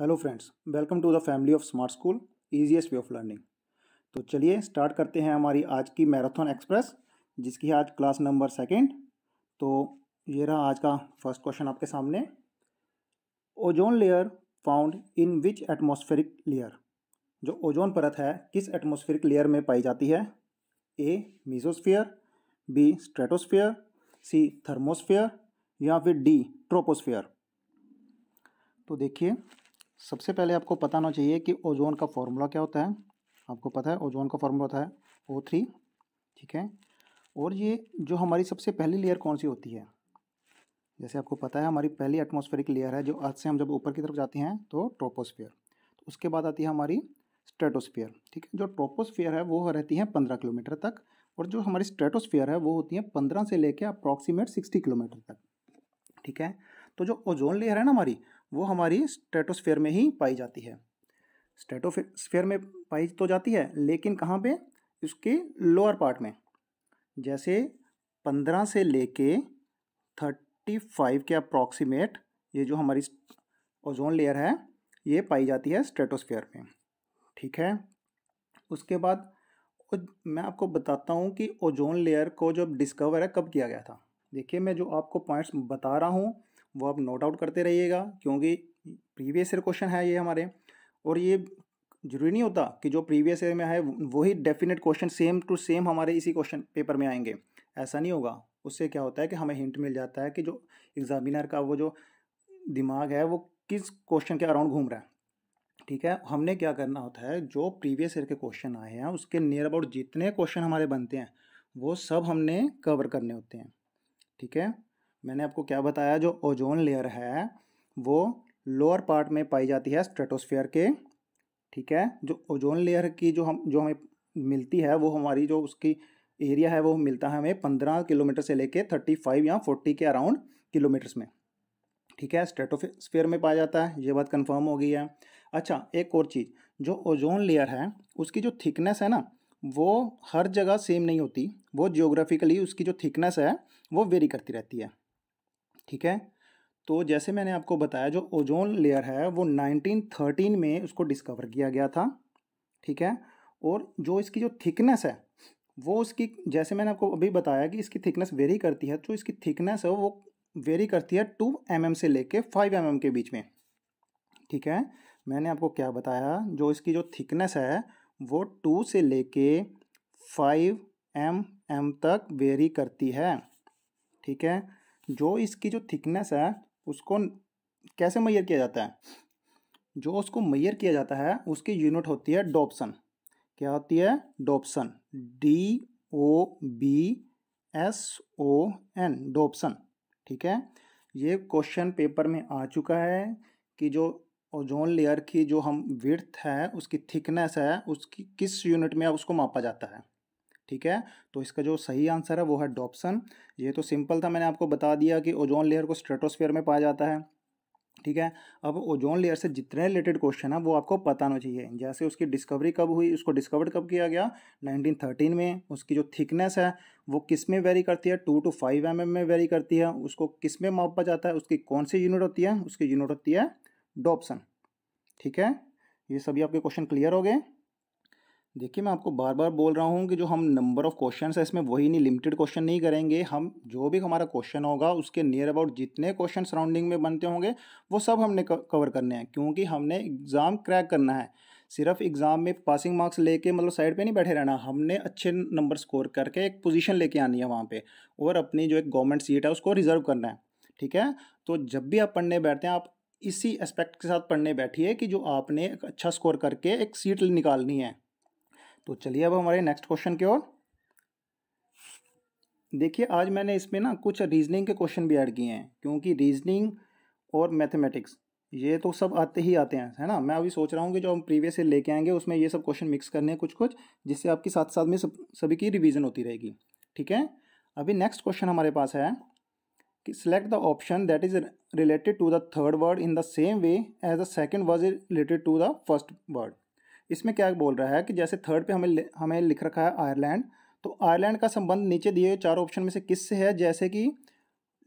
Hello friends welcome to the family of smart school easiest way of learning तो चलिए start करते हैं हमारी आज की मैराथन एक्सप्रेस जिसकी है आज क्लास नंबर सेकंड तो ये रहा आज का फर्स्ट क्वेश्चन आपके सामने ozone layer found in which atmospheric layer जो ओजोन परत है किस एटमॉस्फेरिक लेयर में पाई जाती है A mesosphere B stratosphere C thermosphere या फिर डी ट्रोपोस्फियर तो देखिए सबसे पहले आपको पता होना चाहिए कि ओजोन का फॉर्मूला क्या होता है आपको पता है ओजोन का फॉर्मूला होता है ओ थ्री ठीक है और ये जो हमारी सबसे पहली लेयर कौन सी होती है जैसे आपको पता है हमारी पहली एटमोस्फेरिक लेयर है जो अर्थ से हम जब ऊपर की तरफ जाते हैं तो ट्रोपोस्फेयर तो उसके बाद आती है हमारी स्ट्रेटोस्फेयर ठीक है जो ट्रोपोस्फेयर है वो रहती है पंद्रह किलोमीटर तक और जो हमारी स्ट्रेटोस्फेयर है वो होती है पंद्रह से लेकर अप्रॉक्सीमेट सिक्सटी किलोमीटर तक ठीक है तो जो ओजोन लेयर है ना हमारी वो हमारी स्ट्रेटोस्फेयर में ही पाई जाती है स्ट्रेटोस्फेयर में पाई तो जाती है लेकिन कहाँ पे इसके लोअर पार्ट में जैसे पंद्रह से लेके थर्टी फाइव के अप्रॉक्सीमेट ये जो हमारी ओजोन लेयर है ये पाई जाती है स्ट्रेटोस्फेयर में ठीक है उसके बाद मैं आपको बताता हूँ कि ओजोन लेयर को जब डिस्कवर है कब किया गया था देखिए मैं जो आपको पॉइंट्स बता रहा हूँ वो आप नोट आउट करते रहिएगा क्योंकि प्रीवियस ईयर क्वेश्चन है ये हमारे और ये जरूरी नहीं होता कि जो प्रीवियस ईयर में है वही definite question same to same हमारे इसी क्वेश्चन पेपर में आएंगे ऐसा नहीं होगा उससे क्या होता है कि हमें हिंट मिल जाता है कि जो एग्जामिनर का वो जो दिमाग है वो किस क्वेश्चन के अराउंड घूम रहा है ठीक है हमने क्या करना होता है जो प्रीवियस ईयर के क्वेश्चन आए हैं उसके नियर अबाउट जितने क्वेश्चन हमारे बनते हैं वो सब हमने कवर करने होते हैं ठीक है मैंने आपको क्या बताया जो ओजोन लेयर है वो लोअर पार्ट में पाई जाती है स्ट्रेटोस्फेयर के ठीक है जो ओजोन लेयर की जो हम जो हमें मिलती है वो हमारी जो उसकी एरिया है वो मिलता है हमें पंद्रह किलोमीटर से लेके थर्टी फाइव या फोर्टी के अराउंड किलोमीटर्स में ठीक है स्ट्रेटोस्फेयर में पाया जाता है ये बात कन्फर्म हो गई है अच्छा एक और चीज़ जो ओजोन लेयर है उसकी जो थिकनेस है ना वो हर जगह सेम नहीं होती वो जियोग्राफिकली उसकी जो थिकनेस है वो वेरी करती रहती है ठीक है तो जैसे मैंने आपको बताया जो ओजोन लेयर है वो 1913 में उसको डिस्कवर किया गया था ठीक है और जो इसकी जो थिकनेस है वो उसकी जैसे मैंने आपको अभी बताया कि इसकी थिकनेस वेरी करती है तो इसकी थिकनेस है वो वेरी करती है टू एम mm से लेके फाइव एम mm के बीच में ठीक है मैंने आपको क्या बताया जो इसकी जो थिकनेस है वो टू से कर फाइव एम एम तक वेरी करती है ठीक है जो इसकी जो थिकनेस है उसको कैसे मैयर किया जाता है जो उसको मैयर किया जाता है उसकी यूनिट होती है डॉप्सन क्या होती है Dobson D O B S O N Dobson ठीक है ये क्वेश्चन पेपर में आ चुका है कि जो ओजोन लेयर की जो हम विर्थ है उसकी थिकनेस है उसकी किस यूनिट में उसको मापा जाता है ठीक है तो इसका जो सही आंसर है वो है डॉप्सन ये तो सिंपल था मैंने आपको बता दिया कि ओजोन लेयर को स्ट्रेटोस्फेयर में पाया जाता है ठीक है अब ओजोन लेयर से जितने रिलेटेड क्वेश्चन है वो आपको पता होना चाहिए जैसे उसकी डिस्कवरी कब हुई उसको डिस्कवर कब किया गया 1913 में उसकी जो थिकनेस है वो किस में वेरी करती है टू टू फाइव एम में वेरी करती है उसको किस में मापा जाता है उसकी कौन सी यूनिट होती है उसकी यूनिट होती है डॉप्सन ठीक है ये सभी आपके क्वेश्चन क्लियर हो गए देखिए मैं आपको बार बार बोल रहा हूँ कि जो हम नंबर ऑफ़ क्वेश्चन है इसमें वही नहीं लिमिटेड क्वेश्चन नहीं करेंगे हम जो भी हमारा क्वेश्चन होगा उसके नियर अबाउट जितने क्वेश्चन सराउंडिंग में बनते होंगे वो सब हमने कवर करने हैं क्योंकि हमने एग्ज़ाम क्रैक करना है सिर्फ एग्ज़ाम में पासिंग मार्क्स लेके मतलब साइड पे नहीं बैठे रहना हमने अच्छे नंबर स्कोर करके एक पोजीशन लेके आनी है वहाँ पे और अपनी जो एक गवर्नमेंट सीट है उसको रिज़र्व करना है ठीक है तो जब भी आप पढ़ने बैठते हैं आप इसी एस्पेक्ट के साथ पढ़ने बैठिए कि जो आपने एक अच्छा स्कोर करके एक सीट निकालनी है तो चलिए अब हमारे नेक्स्ट क्वेश्चन की ओर देखिए आज मैंने इसमें ना कुछ रीजनिंग के क्वेश्चन भी ऐड किए हैं क्योंकि रीजनिंग और मैथमेटिक्स ये तो सब आते ही आते हैं है ना मैं अभी सोच रहा हूँ कि जो हम प्रीवियस से लेके आएंगे उसमें ये सब क्वेश्चन मिक्स करने हैं कुछ कुछ जिससे आपकी साथ साथ में सब सभी की रिवीजन होती रहेगी ठीक है अभी नेक्स्ट क्वेश्चन हमारे पास है कि select the option that is related to the third word in the same way as the second word is related to the first word इसमें क्या बोल रहा है कि जैसे थर्ड पे हमें हमें लिख रखा है आयरलैंड तो आयरलैंड का संबंध नीचे दिए हुए चार ऑप्शन में से किस से है जैसे कि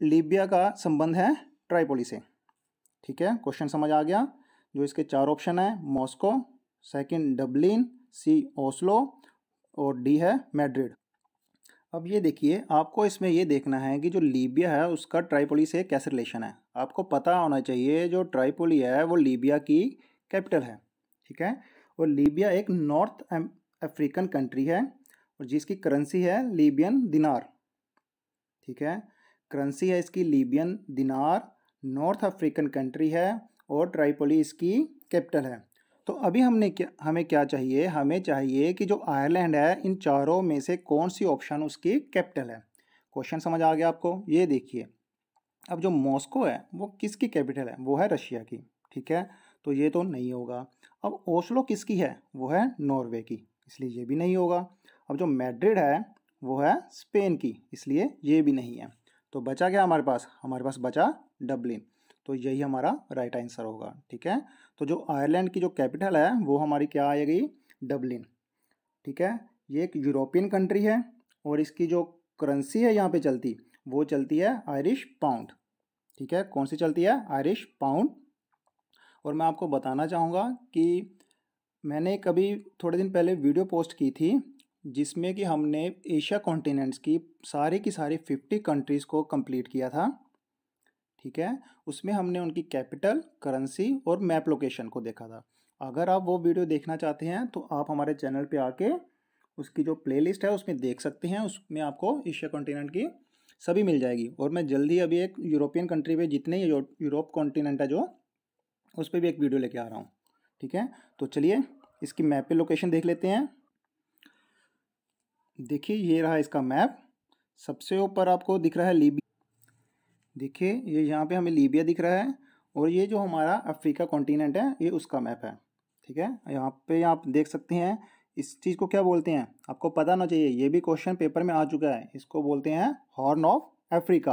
लीबिया का संबंध है ट्राइपोली से ठीक है क्वेश्चन समझ आ गया जो इसके चार ऑप्शन है Moscow second Dublin C Oslo और डी है मैड्रिड अब ये देखिए आपको इसमें ये देखना है कि जो लीबिया है उसका ट्राइपोली से कैसे रिलेशन है आपको पता होना चाहिए जो ट्राइपोली है वो लीबिया की कैपिटल है ठीक है और लीबिया एक नॉर्थ अफ्रीकन कंट्री है और जिसकी करेंसी है लीबियन दिनार ठीक है करेंसी है इसकी लीबियन दिनार नॉर्थ अफ्रीकन कंट्री है और ट्राइपोली इसकी कैपिटल है तो अभी हमने क्या हमें क्या चाहिए हमें चाहिए कि जो आयरलैंड है इन चारों में से कौन सी ऑप्शन उसकी कैपिटल है क्वेश्चन समझ आ गया आपको ये देखिए अब जो मॉस्को है वो किसकी कैपिटल है वो है रशिया की ठीक है तो ये तो नहीं होगा अब ओस्लो किसकी है वो है नॉर्वे की इसलिए ये भी नहीं होगा अब जो मैड्रिड है वो है स्पेन की इसलिए ये भी नहीं है तो बचा क्या हमारे पास हमारे पास बचा डब्लिन तो यही हमारा राइट आंसर होगा ठीक है तो जो आयरलैंड की जो कैपिटल है वो हमारी क्या आएगी डब्लिन ठीक है ये एक यूरोपियन कंट्री है और इसकी जो करेंसी है यहाँ पे चलती वो चलती है आयरिश पाउंड ठीक है कौन सी चलती है आयरिश पाउंड और मैं आपको बताना चाहूँगा कि मैंने कभी थोड़े दिन पहले वीडियो पोस्ट की थी जिसमें कि हमने एशिया कॉन्टिनेंट्स की सारे की सारी फिफ्टी कंट्रीज़ को कंप्लीट किया था ठीक है उसमें हमने उनकी कैपिटल करेंसी और मैप लोकेशन को देखा था अगर आप वो वीडियो देखना चाहते हैं तो आप हमारे चैनल पे आके उसकी जो प्लेलिस्ट है उसमें देख सकते हैं उसमें आपको एशिया कॉन्टिनेंट की सभी मिल जाएगी और मैं जल्दी अभी एक यूरोपियन कंट्री पर जितने यूरोप कॉन्टिनेंट है जो उस पर भी एक वीडियो लेके आ रहा हूँ ठीक है तो चलिए इसकी मैप पे लोकेशन देख लेते हैं देखिए ये रहा इसका मैप सबसे ऊपर आपको दिख रहा है लीबिया देखिए ये यहाँ पे हमें लीबिया दिख रहा है और ये जो हमारा अफ्रीका कॉन्टीनेंट है ये उसका मैप है ठीक है यहाँ पे आप देख सकते हैं इस चीज़ को क्या बोलते हैं आपको पता ना चाहिए ये भी क्वेश्चन पेपर में आ चुका है इसको बोलते हैं horn of Africa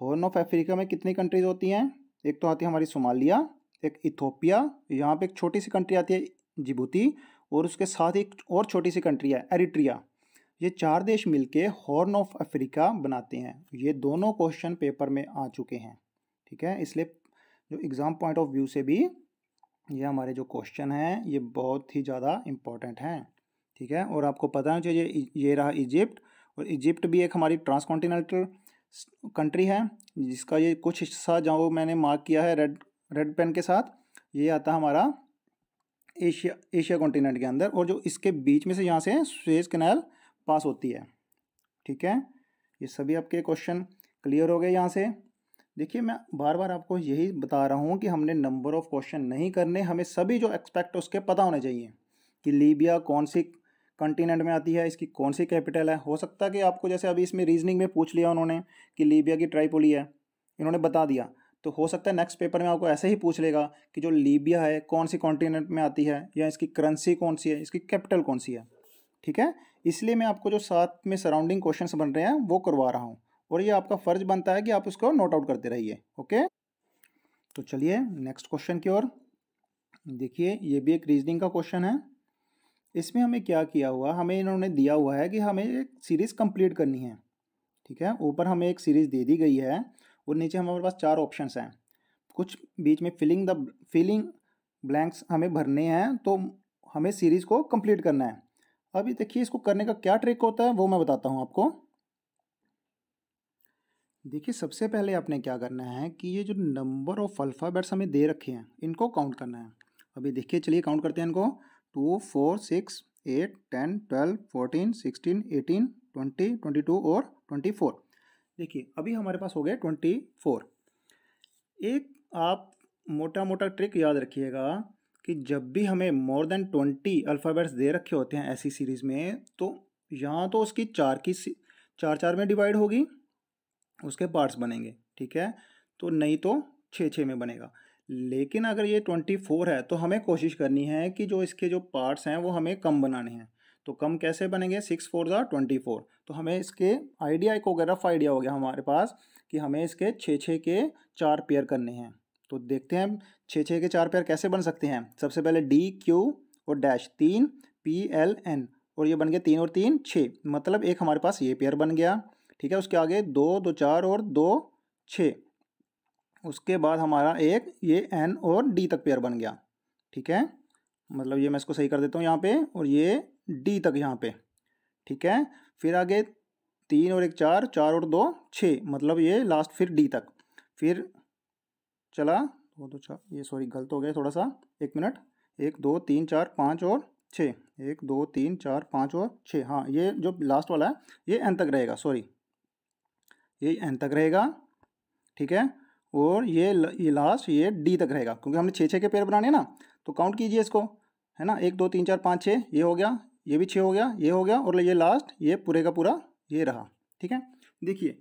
horn of Africa में कितनी कंट्रीज होती हैं एक तो आती है हमारी सोमालिया एक इथोपिया यहाँ पे एक छोटी सी कंट्री आती है जिबूती और उसके साथ एक और छोटी सी कंट्री है एरिट्रिया ये चार देश मिलके हॉर्न ऑफ अफ्रीका बनाते हैं ये दोनों क्वेश्चन पेपर में आ चुके हैं ठीक है इसलिए जो एग्ज़ाम पॉइंट ऑफ व्यू से भी ये हमारे जो क्वेश्चन हैं ये बहुत ही ज़्यादा इम्पॉर्टेंट हैं ठीक है और आपको पता होना चाहिए ये रहा इजिप्ट और इजिप्ट भी एक हमारी ट्रांसकॉन्टीनेंटल कंट्री है जिसका ये कुछ हिस्सा जहाँ मैंने मार्क किया है रेड रेड पेन के साथ ये आता हमारा एशिया एशिया कॉन्टिनेंट के अंदर और जो इसके बीच में से यहाँ से स्वेज कैनाल पास होती है ठीक है ये सभी आपके क्वेश्चन क्लियर हो गए यहाँ से देखिए मैं बार बार आपको यही बता रहा हूँ कि हमने नंबर ऑफ क्वेश्चन नहीं करने हमें सभी जो एक्सपेक्ट उसके पता होने चाहिए कि लीबिया कौन सी कंटिनेंट में आती है इसकी कौन सी कैपिटल है हो सकता है कि आपको जैसे अभी इसमें रीजनिंग में पूछ लिया उन्होंने कि लीबिया की ट्राइपोली है इन्होंने बता दिया तो हो सकता है नेक्स्ट पेपर में आपको ऐसे ही पूछ लेगा कि जो लीबिया है कौन सी कॉन्टिनेंट में आती है या इसकी करेंसी कौन सी है इसकी कैपिटल कौन सी है ठीक है इसलिए मैं आपको जो साथ में सराउंडिंग क्वेश्चंस बन रहे हैं वो करवा रहा हूँ और ये आपका फ़र्ज बनता है कि आप उसको नोट आउट करते रहिए ओके तो चलिए नेक्स्ट क्वेश्चन की ओर देखिए ये भी एक रीजनिंग का क्वेश्चन है इसमें हमें क्या किया हुआ हमें इन्होंने दिया हुआ है कि हमें एक सीरीज़ कंप्लीट करनी है ठीक है ऊपर हमें एक सीरीज़ दे दी गई है और नीचे हमारे पास चार ऑप्शन हैं कुछ बीच में फिलिंग द फिलिंग ब्लैंक्स हमें भरने हैं तो हमें सीरीज़ को कंप्लीट करना है अभी देखिए इसको करने का क्या ट्रिक होता है वो मैं बताता हूँ आपको देखिए सबसे पहले आपने क्या करना है कि ये जो नंबर ऑफ अल्फ़ाबेट्स हमें दे रखे हैं इनको काउंट करना है अभी देखिए चलिए काउंट करते हैं इनको two four six eight ten twelve fourteen sixteen eighteen twenty twenty two और ट्वेंटी फोर देखिए अभी हमारे पास हो गए ट्वेंटी फोर एक आप मोटा मोटा ट्रिक याद रखिएगा कि जब भी हमें मोर देन ट्वेंटी अल्फ़ाबेट्स दे रखे होते हैं ऐसी सीरीज़ में तो यहाँ तो उसकी चार की चार चार में डिवाइड होगी उसके पार्ट्स बनेंगे ठीक है तो नहीं तो छः छः में बनेगा लेकिन अगर ये ट्वेंटी फोर है तो हमें कोशिश करनी है कि जो इसके जो पार्ट्स हैं वो हमें कम बनाने हैं तो कम कैसे बनेंगे सिक्स फोर ज़ा ट्वेंटी फोर तो हमें इसके आइडिया एक रफ आइडिया हो गया हमारे पास कि हमें इसके छः छः के चार पेयर करने हैं तो देखते हैं छः छः के चार पेयर कैसे बन सकते हैं सबसे पहले डी क्यू और डैश तीन पी एल एन और ये बन गए तीन और तीन छः मतलब एक हमारे पास ये पेयर बन गया ठीक है उसके आगे दो दो चार और दो छः उसके बाद हमारा एक ये एन और डी तक पेयर बन गया ठीक है मतलब ये मैं इसको सही कर देता हूँ यहाँ पे और ये डी तक यहाँ पे ठीक है फिर आगे तीन और एक चार चार और दो छः मतलब ये लास्ट फिर डी तक फिर चला दो दो चार ये सॉरी गलत हो गया थोड़ा सा एक मिनट एक दो तीन चार पाँच और छः एक दो तीन चार पाँच और छः हाँ ये जो लास्ट वाला है ये एन तक रहेगा सॉरी ये एन तक रहेगा ठीक है और ये ल, ये लास्ट ये डी तक रहेगा क्योंकि हमने छः छः के पेयर बनाने ना तो काउंट कीजिए इसको है ना एक दो तीन चार पाँच छः ये हो गया ये भी छः हो गया ये हो गया और ये लास्ट ये पूरे का पूरा ये रहा ठीक है देखिए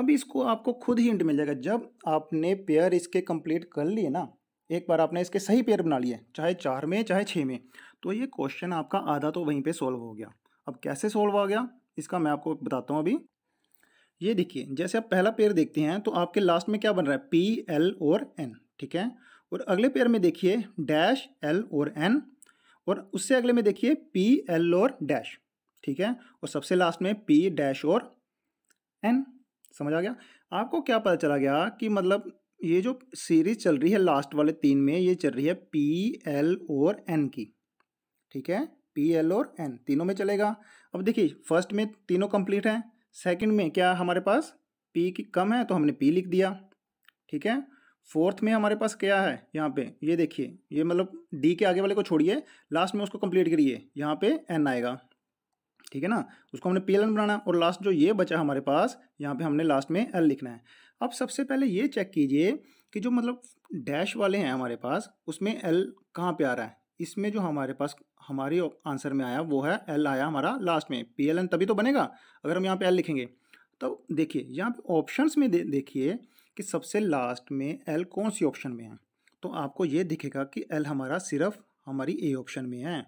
अब इसको आपको खुद ही इंट मिल जाएगा जब आपने पेयर इसके कंप्लीट कर लिए ना एक बार आपने इसके सही पेयर बना लिए चाहे चार में चाहे छः में तो ये क्वेश्चन आपका आधा तो वहीं पे सॉल्व हो गया अब कैसे सॉल्व हो गया इसका मैं आपको बताता हूँ अभी ये देखिए जैसे आप पहला पेयर देखते हैं तो आपके लास्ट में क्या बन रहा है पी एल और एन ठीक है और अगले पेयर में देखिए डैश एल और एन और उससे अगले में देखिए पी एल और डैश ठीक है और सबसे लास्ट में पी डैश और एन समझ आ गया आपको क्या पता चला गया कि मतलब ये जो सीरीज चल रही है लास्ट वाले तीन में ये चल रही है पी एल और एन की ठीक है पी एल और एन तीनों में चलेगा अब देखिए फर्स्ट में तीनों कंप्लीट हैं सेकंड में क्या हमारे पास पी की कम है तो हमने पी लिख दिया ठीक है फोर्थ में हमारे पास क्या है यहाँ पे ये देखिए ये मतलब डी के आगे वाले को छोड़िए लास्ट में उसको कंप्लीट करिए यहाँ पे एन आएगा ठीक है ना उसको हमने पी बनाना और लास्ट जो ये बचा हमारे पास यहाँ पे हमने लास्ट में एल लिखना है अब सबसे पहले ये चेक कीजिए कि जो मतलब डैश वाले हैं हमारे पास उसमें एल कहाँ पर आ रहा है इसमें जो हमारे पास हमारे आंसर में आया वो है एल आया हमारा लास्ट में पी एल एन तभी तो बनेगा अगर हम यहाँ पर एल लिखेंगे तो देखिए यहाँ पे ऑप्शंस में दे, देखिए कि सबसे लास्ट में एल कौन सी ऑप्शन में है तो आपको ये दिखेगा कि एल हमारा सिर्फ हमारी ए ऑप्शन में है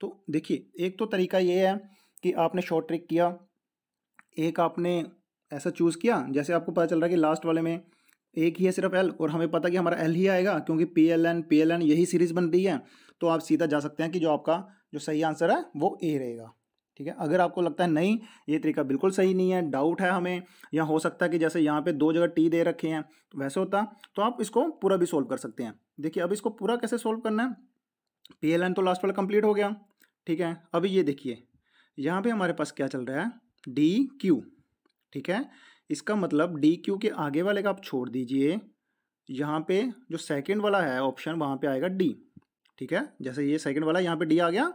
तो देखिए एक तो तरीका ये है कि आपने शॉर्ट ट्रिक किया एक आपने ऐसा चूज़ किया जैसे आपको पता चल रहा है कि लास्ट वाले में एक ही है सिर्फ एल और हमें पता कि हमारा एल ही आएगा क्योंकि P L N P L N यही सीरीज़ बन रही है तो आप सीधा जा सकते हैं कि जो आपका जो सही आंसर है वो ए रहेगा ठीक है अगर आपको लगता है नहीं ये तरीका बिल्कुल सही नहीं है डाउट है हमें या हो सकता है कि जैसे यहाँ पे दो जगह टी दे रखे हैं तो वैसे होता तो आप इसको पूरा भी सोल्व कर सकते हैं देखिए अब इसको पूरा कैसे सोल्व करना है पी एल एन तो लास्ट वाला कंप्लीट हो गया ठीक है अभी ये देखिए यहाँ पे हमारे पास क्या चल रहा है डी क्यू ठीक है इसका मतलब डी क्यू के आगे वाले का आप छोड़ दीजिए यहाँ पे जो सेकंड वाला है ऑप्शन वहाँ पे आएगा डी ठीक है जैसे ये सेकंड वाला यहाँ पे डी आ गया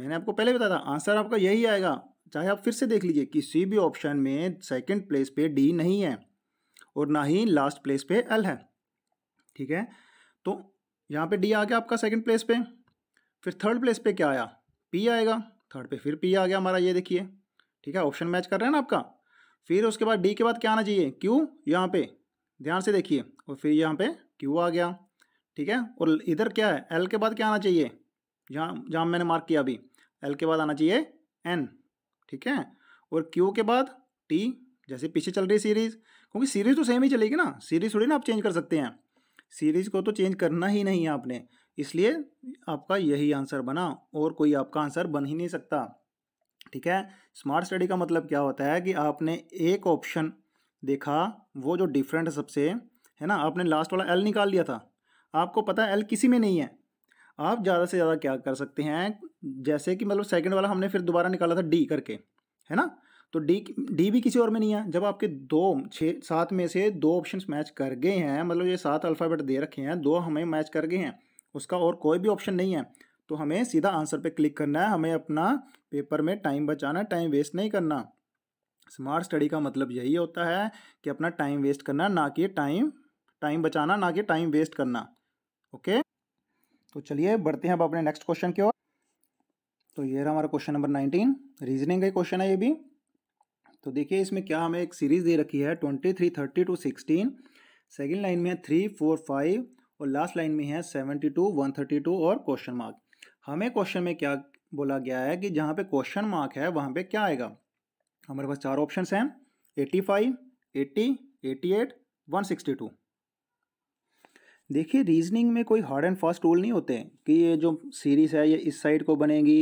मैंने आपको पहले बताया था आंसर आपका यही आएगा चाहे आप फिर से देख लीजिए किसी भी ऑप्शन में सेकंड प्लेस पे डी नहीं है और ना ही लास्ट प्लेस पे एल है ठीक है तो यहाँ पे डी आ गया आपका सेकंड प्लेस पे फिर थर्ड प्लेस पे क्या आया पी आएगा थर्ड पे फिर पी आ गया हमारा ये देखिए ठीक है ऑप्शन मैच कर रहे हैं ना आपका फिर उसके बाद डी के बाद क्या आना चाहिए क्यू यहाँ पे ध्यान से देखिए और फिर यहाँ पे क्यू आ गया ठीक है और इधर क्या है एल के बाद क्या आना चाहिए जहाँ जहाँ मैंने मार्क किया अभी एल के बाद आना चाहिए एन ठीक है और क्यू के बाद टी जैसे पीछे चल रही सीरीज़ क्योंकि सीरीज़ तो सेम ही चलेगी ना सीरीज़ थोड़ी ना आप चेंज कर सकते हैं सीरीज़ को तो चेंज करना ही नहीं है आपने इसलिए आपका यही आंसर बना और कोई आपका आंसर बन ही नहीं सकता ठीक है स्मार्ट स्टडी का मतलब क्या होता है कि आपने एक ऑप्शन देखा वो जो डिफरेंट है सबसे है ना आपने लास्ट वाला एल निकाल लिया था आपको पता है एल किसी में नहीं है आप ज़्यादा से ज़्यादा क्या कर सकते हैं जैसे कि मतलब सेकंड वाला हमने फिर दोबारा निकाला था डी करके है ना तो डी डी भी किसी और में नहीं है जब आपके दो छः सात में से दो ऑप्शंस मैच कर गए हैं मतलब ये सात अल्फ़ाबेट दे रखे हैं दो हमें मैच कर गए हैं उसका और कोई भी ऑप्शन नहीं है तो हमें सीधा आंसर पे क्लिक करना है हमें अपना पेपर में टाइम बचाना टाइम वेस्ट नहीं करना स्मार्ट स्टडी का मतलब यही होता है कि अपना टाइम वेस्ट करना ना कि टाइम टाइम बचाना ना कि टाइम वेस्ट करना ओके तो चलिए बढ़ते हैं अब अपने नेक्स्ट क्वेश्चन की ओर तो ये रहा हमारा क्वेश्चन नंबर नाइनटीन रीजनिंग का क्वेश्चन है ये भी तो देखिए इसमें क्या हमें एक सीरीज दे रखी है twenty three thirty two sixteen second line में है थ्री फोर फाइव और लास्ट लाइन में है seventy two one thirty two और क्वेश्चन मार्क हमें क्वेश्चन में क्या बोला गया है कि जहाँ पे क्वेश्चन मार्क है वहाँ पे क्या आएगा हमारे पास चार ऑप्शन हैं eighty five eighty eighty eight one sixty two देखिए रीजनिंग में कोई हार्ड एंड फास्ट रूल नहीं होते कि ये जो सीरीज़ है ये इस साइड को बनेगी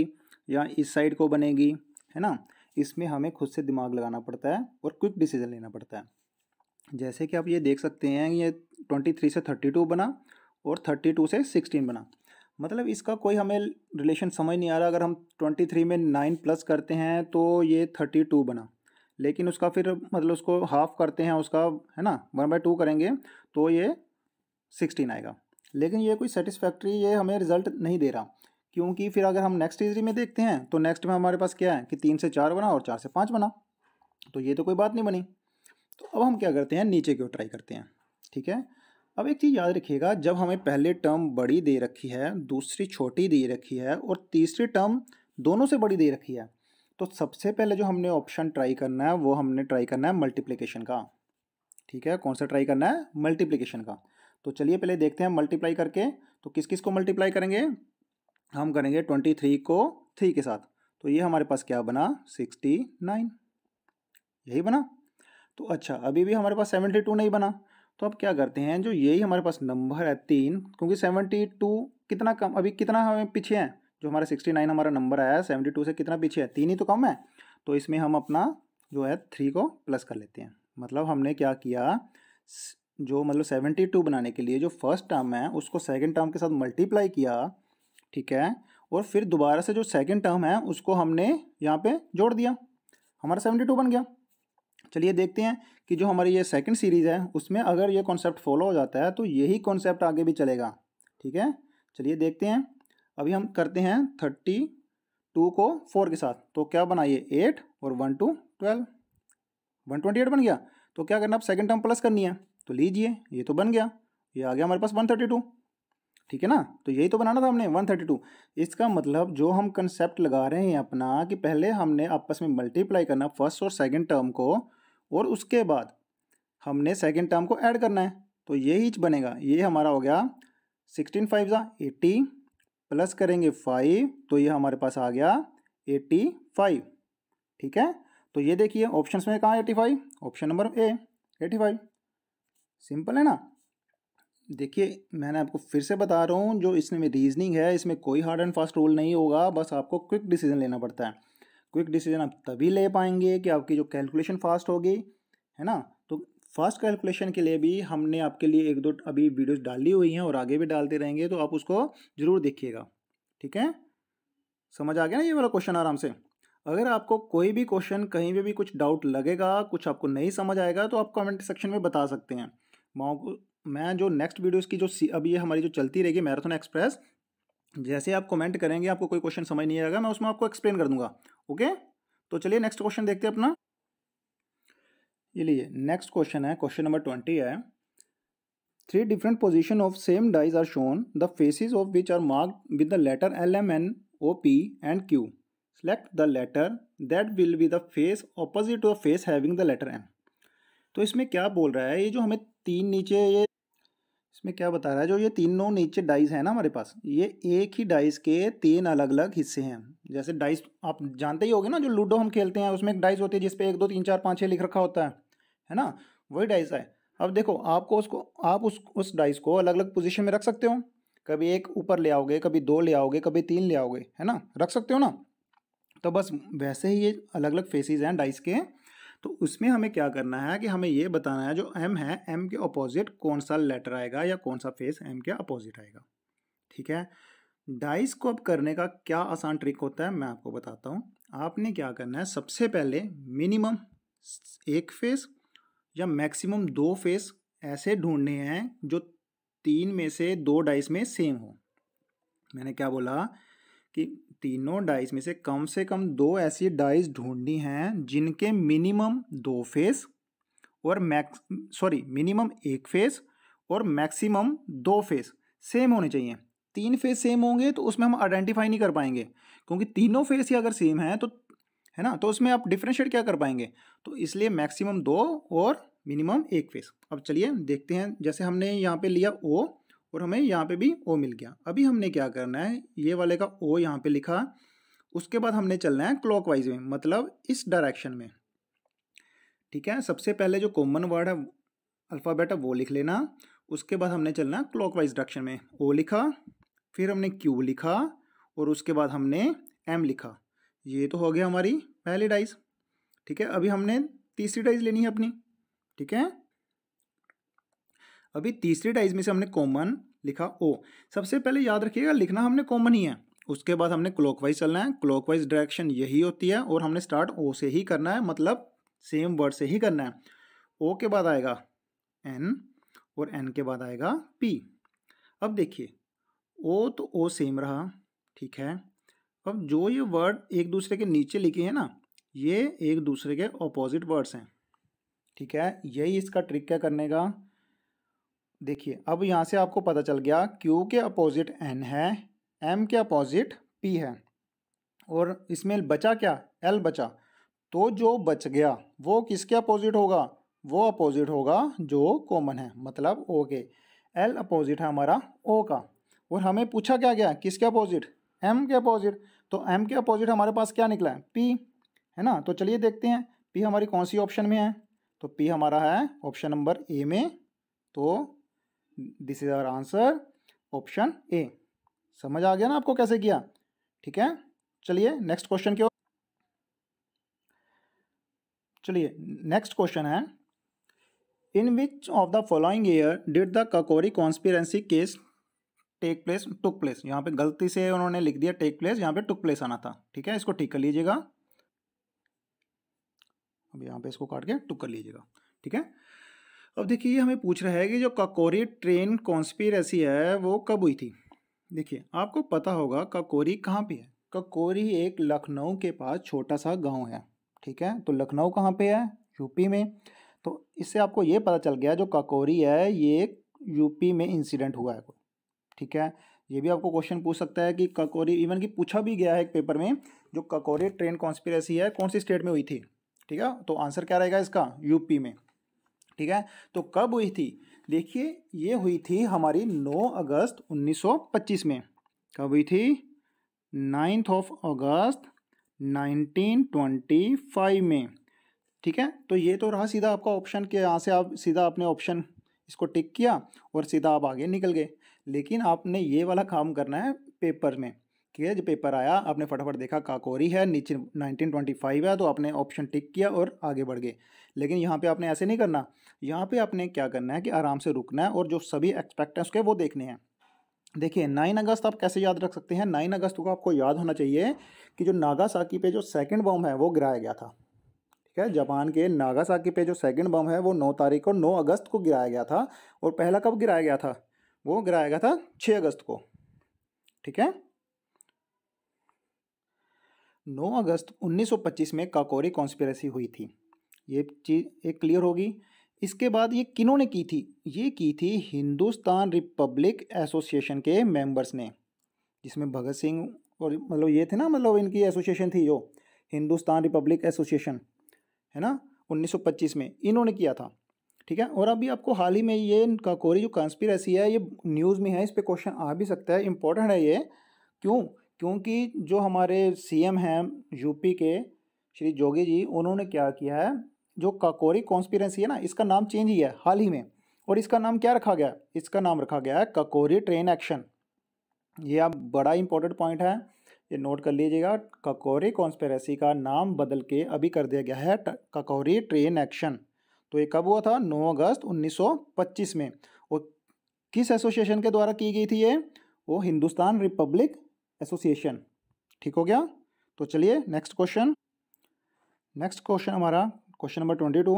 या इस साइड को बनेगी है ना इसमें हमें खुद से दिमाग लगाना पड़ता है और क्विक डिसीजन लेना पड़ता है जैसे कि आप ये देख सकते हैं ये ट्वेंटी थ्री से थर्टी टू बना और थर्टी टू से सिक्सटीन बना मतलब इसका कोई हमें रिलेशन समझ नहीं आ रहा अगर हम ट्वेंटी थ्री में नाइन प्लस करते हैं तो ये थर्टी टू बना लेकिन उसका फिर मतलब उसको हाफ करते हैं उसका है ना वन बाई टू करेंगे तो ये सिक्सटीन आएगा लेकिन ये कोई सेटिस्फैक्ट्री ये हमें रिजल्ट नहीं दे रहा क्योंकि फिर अगर हम नेक्स्ट इजरी में देखते हैं तो नेक्स्ट में हमारे पास क्या है कि तीन से चार बना और चार से पाँच बना तो ये तो कोई बात नहीं बनी तो अब हम क्या करते हैं नीचे की ओर ट्राई करते हैं ठीक है अब एक चीज़ याद रखिएगा जब हमें पहले टर्म बड़ी दे रखी है दूसरी छोटी दे रखी है और तीसरी टर्म दोनों से बड़ी दे रखी है तो सबसे पहले जो हमने ऑप्शन ट्राई करना है वो हमने ट्राई करना है मल्टीप्लीकेशन का ठीक है कौन सा ट्राई करना है मल्टीप्लीकेशन का तो चलिए पहले देखते हैं मल्टीप्लाई करके तो किस किस को मल्टीप्लाई करेंगे हम करेंगे ट्वेंटी थ्री को थ्री के साथ तो ये हमारे पास क्या बना सिक्सटी नाइन यही बना तो अच्छा अभी भी हमारे पास सेवेंटी टू नहीं बना तो अब क्या करते हैं जो यही हमारे पास नंबर है तीन क्योंकि सेवेंटी टू कितना कम अभी कितना हमें पीछे है जो हमारा सिक्सटी नाइन हमारा नंबर आया है सेवेंटी टू से कितना पीछे है तीन ही तो कम है तो इसमें हम अपना जो है थ्री को प्लस कर लेते हैं मतलब हमने क्या किया जो मतलब सेवेंटी टू बनाने के लिए जो फर्स्ट टर्म है उसको सेकेंड टर्म के साथ मल्टीप्लाई किया ठीक है और फिर दोबारा से जो सेकेंड टर्म है उसको हमने यहाँ पे जोड़ दिया हमारा सेवेंटी टू बन गया चलिए देखते हैं कि जो हमारी ये सेकंड सीरीज़ है उसमें अगर ये कॉन्सेप्ट फॉलो हो जाता है तो यही कॉन्सेप्ट आगे भी चलेगा ठीक है चलिए देखते हैं अभी हम करते हैं थर्टी टू को फोर के साथ तो क्या बनाइए एट और one two twelve one twenty eight बन गया तो क्या करना अब सेकेंड टर्म प्लस करनी है तो लीजिए ये तो बन गया ये आ गया हमारे पास 132 ठीक है ना तो यही तो बनाना था हमने 132 इसका मतलब जो हम कंसेप्ट लगा रहे हैं अपना कि पहले हमने आपस में मल्टीप्लाई करना फर्स्ट और सेकेंड टर्म को और उसके बाद हमने सेकेंड टर्म को ऐड करना है तो यही बनेगा ये हमारा हो गया सिक्सटीन फाइव ज़ा एट्टी प्लस करेंगे फाइव तो ये हमारे पास आ गया एट्टी फाइव ठीक है तो ये देखिए ऑप्शंस में कहाँ eighty five option number A eighty five simple है ना देखिए मैंने आपको फिर से बता रहा हूँ जो इसमें रीजनिंग है इसमें कोई हार्ड एंड फास्ट रूल नहीं होगा बस आपको क्विक डिसीजन लेना पड़ता है क्विक डिसीजन आप तभी ले पाएंगे कि आपकी जो कैलकुलेशन फास्ट होगी है ना तो फास्ट कैलकुलेशन के लिए भी हमने आपके लिए एक दो अभी वीडियोज़ डाली हुई हैं और आगे भी डालते रहेंगे तो आप उसको ज़रूर देखिएगा ठीक है समझ आ गया ना ये वाला क्वेश्चन आराम से अगर आपको कोई भी क्वेश्चन कहीं पर भी कुछ डाउट लगेगा कुछ आपको नहीं समझ आएगा तो आप कमेंट सेक्शन में बता सकते हैं माओ को मैं जो नेक्स्ट वीडियोस की जो अभी ये हमारी जो चलती रहेगी मैराथन एक्सप्रेस जैसे आप कमेंट करेंगे आपको कोई क्वेश्चन समझ नहीं आएगा मैं उसमें आपको एक्सप्लेन कर दूंगा ओके तो चलिए नेक्स्ट क्वेश्चन देखते हैं अपना ये लिए नेक्स्ट क्वेश्चन है क्वेश्चन नंबर ट्वेंटी है three different position of same dies are shown the faces of which are mark with the letter L M N O P and Q select the letter that will be the face opposite to the face having the letter M तो इसमें क्या बोल रहा है ये जो हमें तीन नीचे ये इसमें क्या बता रहा है जो ये तीनों नीचे डाइस है ना हमारे पास ये एक ही डाइस के तीन अलग अलग हिस्से हैं जैसे डाइस आप जानते ही होगे ना जो लूडो हम खेलते हैं उसमें एक डाइस होती है जिसपे एक दो तीन चार पाँच छः लिख रखा होता है है ना वही डाइस है अब देखो आपको उसको आप उस उस डाइस को अलग अलग पोजिशन में रख सकते हो कभी एक ऊपर ले आओगे कभी दो ले आओगे कभी तीन ले आओगे है ना रख सकते हो ना तो बस वैसे ही ये अलग अलग फेसिस हैं डाइस के तो उसमें हमें क्या करना है कि हमें ये बताना है जो एम है एम के अपोजिट कौन सा लेटर आएगा या कौन सा फेस एम के अपोजिट आएगा ठीक है डाइस को अब करने का क्या आसान ट्रिक होता है मैं आपको बताता हूँ आपने क्या करना है सबसे पहले मिनिमम एक फेस या मैक्सिमम दो फेस ऐसे ढूंढने हैं जो तीन में से दो डाइस में सेम हो मैंने क्या बोला कि तीनों डाइस में से कम से कम दो ऐसी डाइस ढूंढनी हैं जिनके मिनिमम दो फेस और मैक्स सॉरी मिनिमम एक फेस और मैक्सिमम दो फेस सेम होने चाहिए तीन फेस सेम होंगे तो उसमें हम आइडेंटिफाई नहीं कर पाएंगे क्योंकि तीनों फेस ही अगर सेम है तो है ना तो उसमें आप डिफ्रेंशिएट क्या कर पाएंगे तो इसलिए मैक्सिमम दो और मिनिमम एक फेस अब चलिए देखते हैं जैसे हमने यहाँ पे लिया ओ और हमें यहाँ पे भी ओ मिल गया अभी हमने क्या करना है ये वाले का ओ यहाँ पे लिखा उसके बाद हमने चलना है क्लॉकवाइज में मतलब इस डायरेक्शन में ठीक है सबसे पहले जो कॉमन वर्ड है अल्फ़ाबेट है वो लिख लेना उसके बाद हमने चलना है क्लॉकवाइज डायरेक्शन में ओ लिखा फिर हमने क्यू लिखा और उसके बाद हमने एम लिखा ये तो हो गया हमारी पहली डाइज ठीक है अभी हमने तीसरी डाइज लेनी है अपनी ठीक है अभी तीसरी डाइज में से हमने कॉमन लिखा ओ सबसे पहले याद रखिएगा लिखना हमने कॉमन ही है उसके बाद हमने क्लॉकवाइज चलना है क्लॉकवाइज डायरेक्शन यही होती है और हमने स्टार्ट ओ से ही करना है मतलब सेम वर्ड से ही करना है ओ के बाद आएगा एन और एन के बाद आएगा पी अब देखिए ओ तो ओ सेम रहा ठीक है अब जो ये वर्ड एक दूसरे के नीचे लिखे हैं ना ये एक दूसरे के ऑपोजिट वर्ड्स हैं ठीक है यही इसका ट्रिक क्या करने का देखिए अब यहाँ से आपको पता चल गया Q के अपोजिट एन है एम के अपोजिट पी है और इसमें बचा क्या एल बचा तो जो बच गया वो किसके अपोजिट होगा वो अपोजिट होगा जो कॉमन है मतलब ओ के एल अपोजिट है हमारा ओ का और हमें पूछा क्या गया किसके अपोजिट एम के अपोजिट तो एम के अपोजिट हमारे पास क्या निकला है पी है ना तो चलिए देखते हैं पी हमारी कौन सी ऑप्शन में है तो पी हमारा है ऑप्शन नंबर ए में तो this is our answer option A समझ आ गया ना आपको कैसे किया ठीक है चलिए नेक्स्ट क्वेश्चन क्यों चलिए नेक्स्ट क्वेश्चन है in which of the following year did the Kakori conspiracy case take place took place यहाँ पे गलती से उन्होंने लिख दिया टेक प्लेस यहाँ पे टुक प्लेस आना था ठीक है इसको ठीक कर लीजिएगा अब यहाँ पे इसको काट के टुक कर लीजिएगा ठीक है अब देखिए ये हमें पूछ रहा है कि जो ककोरी ट्रेन कॉन्स्पिरसी है वो कब हुई थी देखिए आपको पता होगा ककोरी कहाँ पे है ककोरी एक लखनऊ के पास छोटा सा गांव है ठीक है तो लखनऊ कहाँ पे है यूपी में तो इससे आपको ये पता चल गया जो ककोरी है ये यूपी में इंसिडेंट हुआ है ठीक है ये भी आपको क्वेश्चन पूछ सकता है कि ककोरी इवन कि पूछा भी गया है एक पेपर में जो ककोरी ट्रेन कॉन्स्पिरेसी है कौन सी स्टेट में हुई थी ठीक है तो आंसर क्या रहेगा इसका यूपी में ठीक है तो कब हुई थी देखिए ये हुई थी हमारी 9 अगस्त 1925 में कब हुई थी नाइन्थ ऑफ अगस्त 1925 में ठीक है तो ये तो रहा सीधा आपका ऑप्शन के यहाँ से आप सीधा अपने ऑप्शन इसको टिक किया और सीधा आप आगे निकल गए लेकिन आपने ये वाला काम करना है पेपर में ठीक है जब पेपर आया आपने फटाफट देखा काकोरी है नीचे 1925 है तो आपने ऑप्शन टिक किया और आगे बढ़ गए लेकिन यहाँ पे आपने ऐसे नहीं करना यहाँ पे आपने क्या करना है कि आराम से रुकना है और जो सभी एक्सपेक्ट हैं उसके वो देखने हैं देखिए नाइन अगस्त आप कैसे याद रख सकते हैं नाइन अगस्त को आपको याद होना चाहिए कि जो नागासाकी पे जो सेकंड बम है वो गिराया गया था ठीक है जापान के नागासाकी पे जो सेकंड बम है वो नौ तारीख को नौ अगस्त को गिराया गया था और पहला कब गिराया गया था वो गिराया गया था छः अगस्त को ठीक है 9 अगस्त 1925 में काकोरी कॉन्स्पिरेसी हुई थी ये चीज़ एक क्लियर होगी इसके बाद ये किन्होंने ने की थी ये की थी हिंदुस्तान रिपब्लिक एसोसिएशन के मेंबर्स ने जिसमें भगत सिंह और मतलब ये थे ना मतलब इनकी एसोसिएशन थी जो हिंदुस्तान रिपब्लिक एसोसिएशन है ना 1925 में इन्होंने किया था ठीक है और अभी आपको हाल ही में ये काकोरी जो कॉन्स्पिरसी है ये न्यूज़ में है इस पर क्वेश्चन आ भी सकता है इम्पोर्टेंट है ये क्यों क्योंकि जो हमारे सी हैं यूपी के श्री जोगी जी उन्होंने क्या किया है जो काकोरी कॉन्स्पिरेंसी है ना इसका नाम चेंज ही है हाल ही में और इसका नाम क्या रखा गया इसका नाम रखा गया है काकोरी ट्रेन एक्शन ये आप बड़ा इंपॉर्टेंट पॉइंट है ये नोट कर लीजिएगा काकोरी कॉन्स्पेरेसी का नाम बदल के अभी कर दिया गया है काकोरी ट्रेन एक्शन तो ये कब हुआ था 9 अगस्त 1925 में और किस एसोसिएशन के द्वारा की गई थी ये वो हिंदुस्तान रिपब्लिक एसोसिएशन ठीक हो गया तो चलिए नेक्स्ट क्वेश्चन नेक्स्ट क्वेश्चन हमारा question number twenty two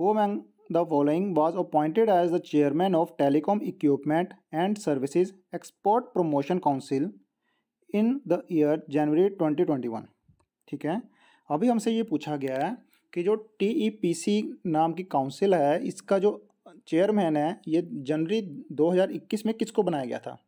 who among the following was appointed as the chairman of telecom equipment and services export promotion council in the year January twenty twenty one ठीक है अभी हमसे ये पूछा गया है कि जो टी ई पी सी नाम की काउंसिल है इसका जो चेयरमैन है ये जनवरी दो हज़ार इक्कीस में किसको बनाया गया था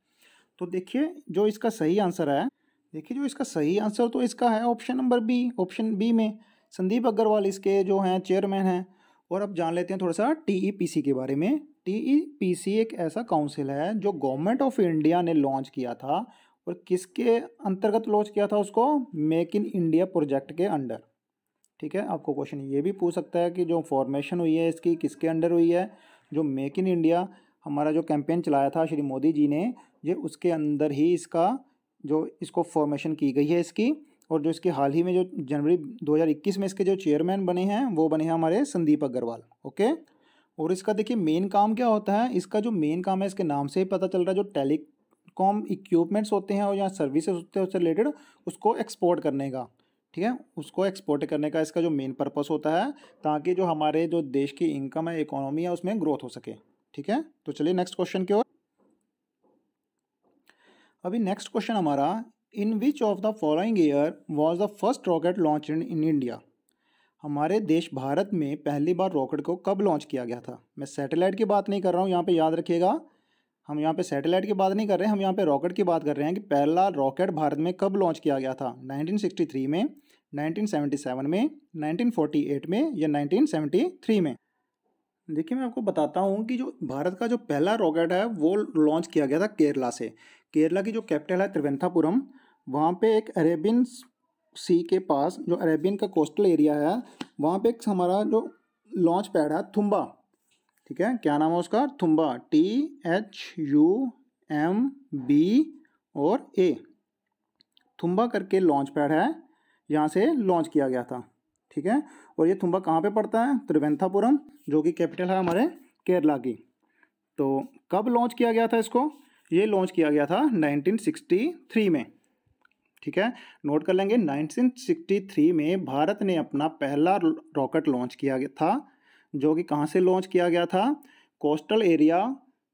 तो देखिए जो इसका सही आंसर है देखिए जो इसका सही आंसर तो इसका है option number B option B में संदीप अग्रवाल इसके जो हैं चेयरमैन हैं और अब जान लेते हैं थोड़ा सा टीईपीसी e के बारे में टीईपीसी e एक ऐसा काउंसिल है जो गवर्नमेंट ऑफ इंडिया ने लॉन्च किया था और किसके अंतर्गत लॉन्च किया था उसको मेक इन इंडिया प्रोजेक्ट के अंडर ठीक है आपको क्वेश्चन ये भी पूछ सकता है कि जो फॉर्मेशन हुई है इसकी किसके अंडर हुई है जो मेक इन इंडिया हमारा जो कैंपेन चलाया था श्री मोदी जी ने ये उसके अंदर ही इसका जो इसको फॉर्मेशन की गई है इसकी और जो इसके हाल ही में जो जनवरी 2021 में इसके जो चेयरमैन बने हैं वो बने हैं हमारे संदीप अग्रवाल ओके और इसका देखिए मेन काम क्या होता है इसका जो मेन काम है इसके नाम से ही पता चल रहा है जो टेलीकॉम इक्विपमेंट्स होते हैं और या सर्विसेज होते हैं उससे रिलेटेड उसको एक्सपोर्ट करने का ठीक है उसको एक्सपोर्ट करने का इसका जो मेन पर्पज़ होता है ताकि जो हमारे जो देश की इनकम है इकोनॉमी है उसमें ग्रोथ हो सके ठीक है तो चलिए नेक्स्ट क्वेश्चन की ओर अभी नेक्स्ट क्वेश्चन हमारा in which of the following year was the first rocket launch in India हमारे देश भारत में पहली बार रॉकेट को कब लॉन्च किया गया था मैं सैटेलाइट की बात नहीं कर रहा हूँ यहाँ पे याद रखिएगा हम यहाँ पे सैटेलाइट की बात नहीं कर रहे हैं हम यहाँ पे रॉकेट की बात कर रहे हैं कि पहला रॉकेट भारत में कब लॉन्च किया गया था 1963 में 1977 में 1948 में या 1973 में देखिए मैं आपको बताता हूँ कि जो भारत का जो पहला रॉकेट है वो लॉन्च किया गया था केरला से केरला की जो कैपिटल है त्रिवेंथापुरम वहाँ पे एक अरेबियन सी के पास जो अरेबियन का कोस्टल एरिया है वहाँ पे एक हमारा जो लॉन्च पैड है थुम्बा ठीक है क्या नाम है उसका Thumba T H U M B और ए थुम्बा करके लॉन्च पैड है यहाँ से लॉन्च किया गया था ठीक है और ये थुम्बा कहाँ पे पड़ता है त्रिवेंथापुरम जो कि कैपिटल है हमारे केरला की तो कब लॉन्च किया गया था इसको ये लॉन्च किया गया था 1963 में ठीक है नोट कर लेंगे 1963 में भारत ने अपना पहला रॉकेट लॉन्च किया गया था जो कि कहाँ से लॉन्च किया गया था कोस्टल एरिया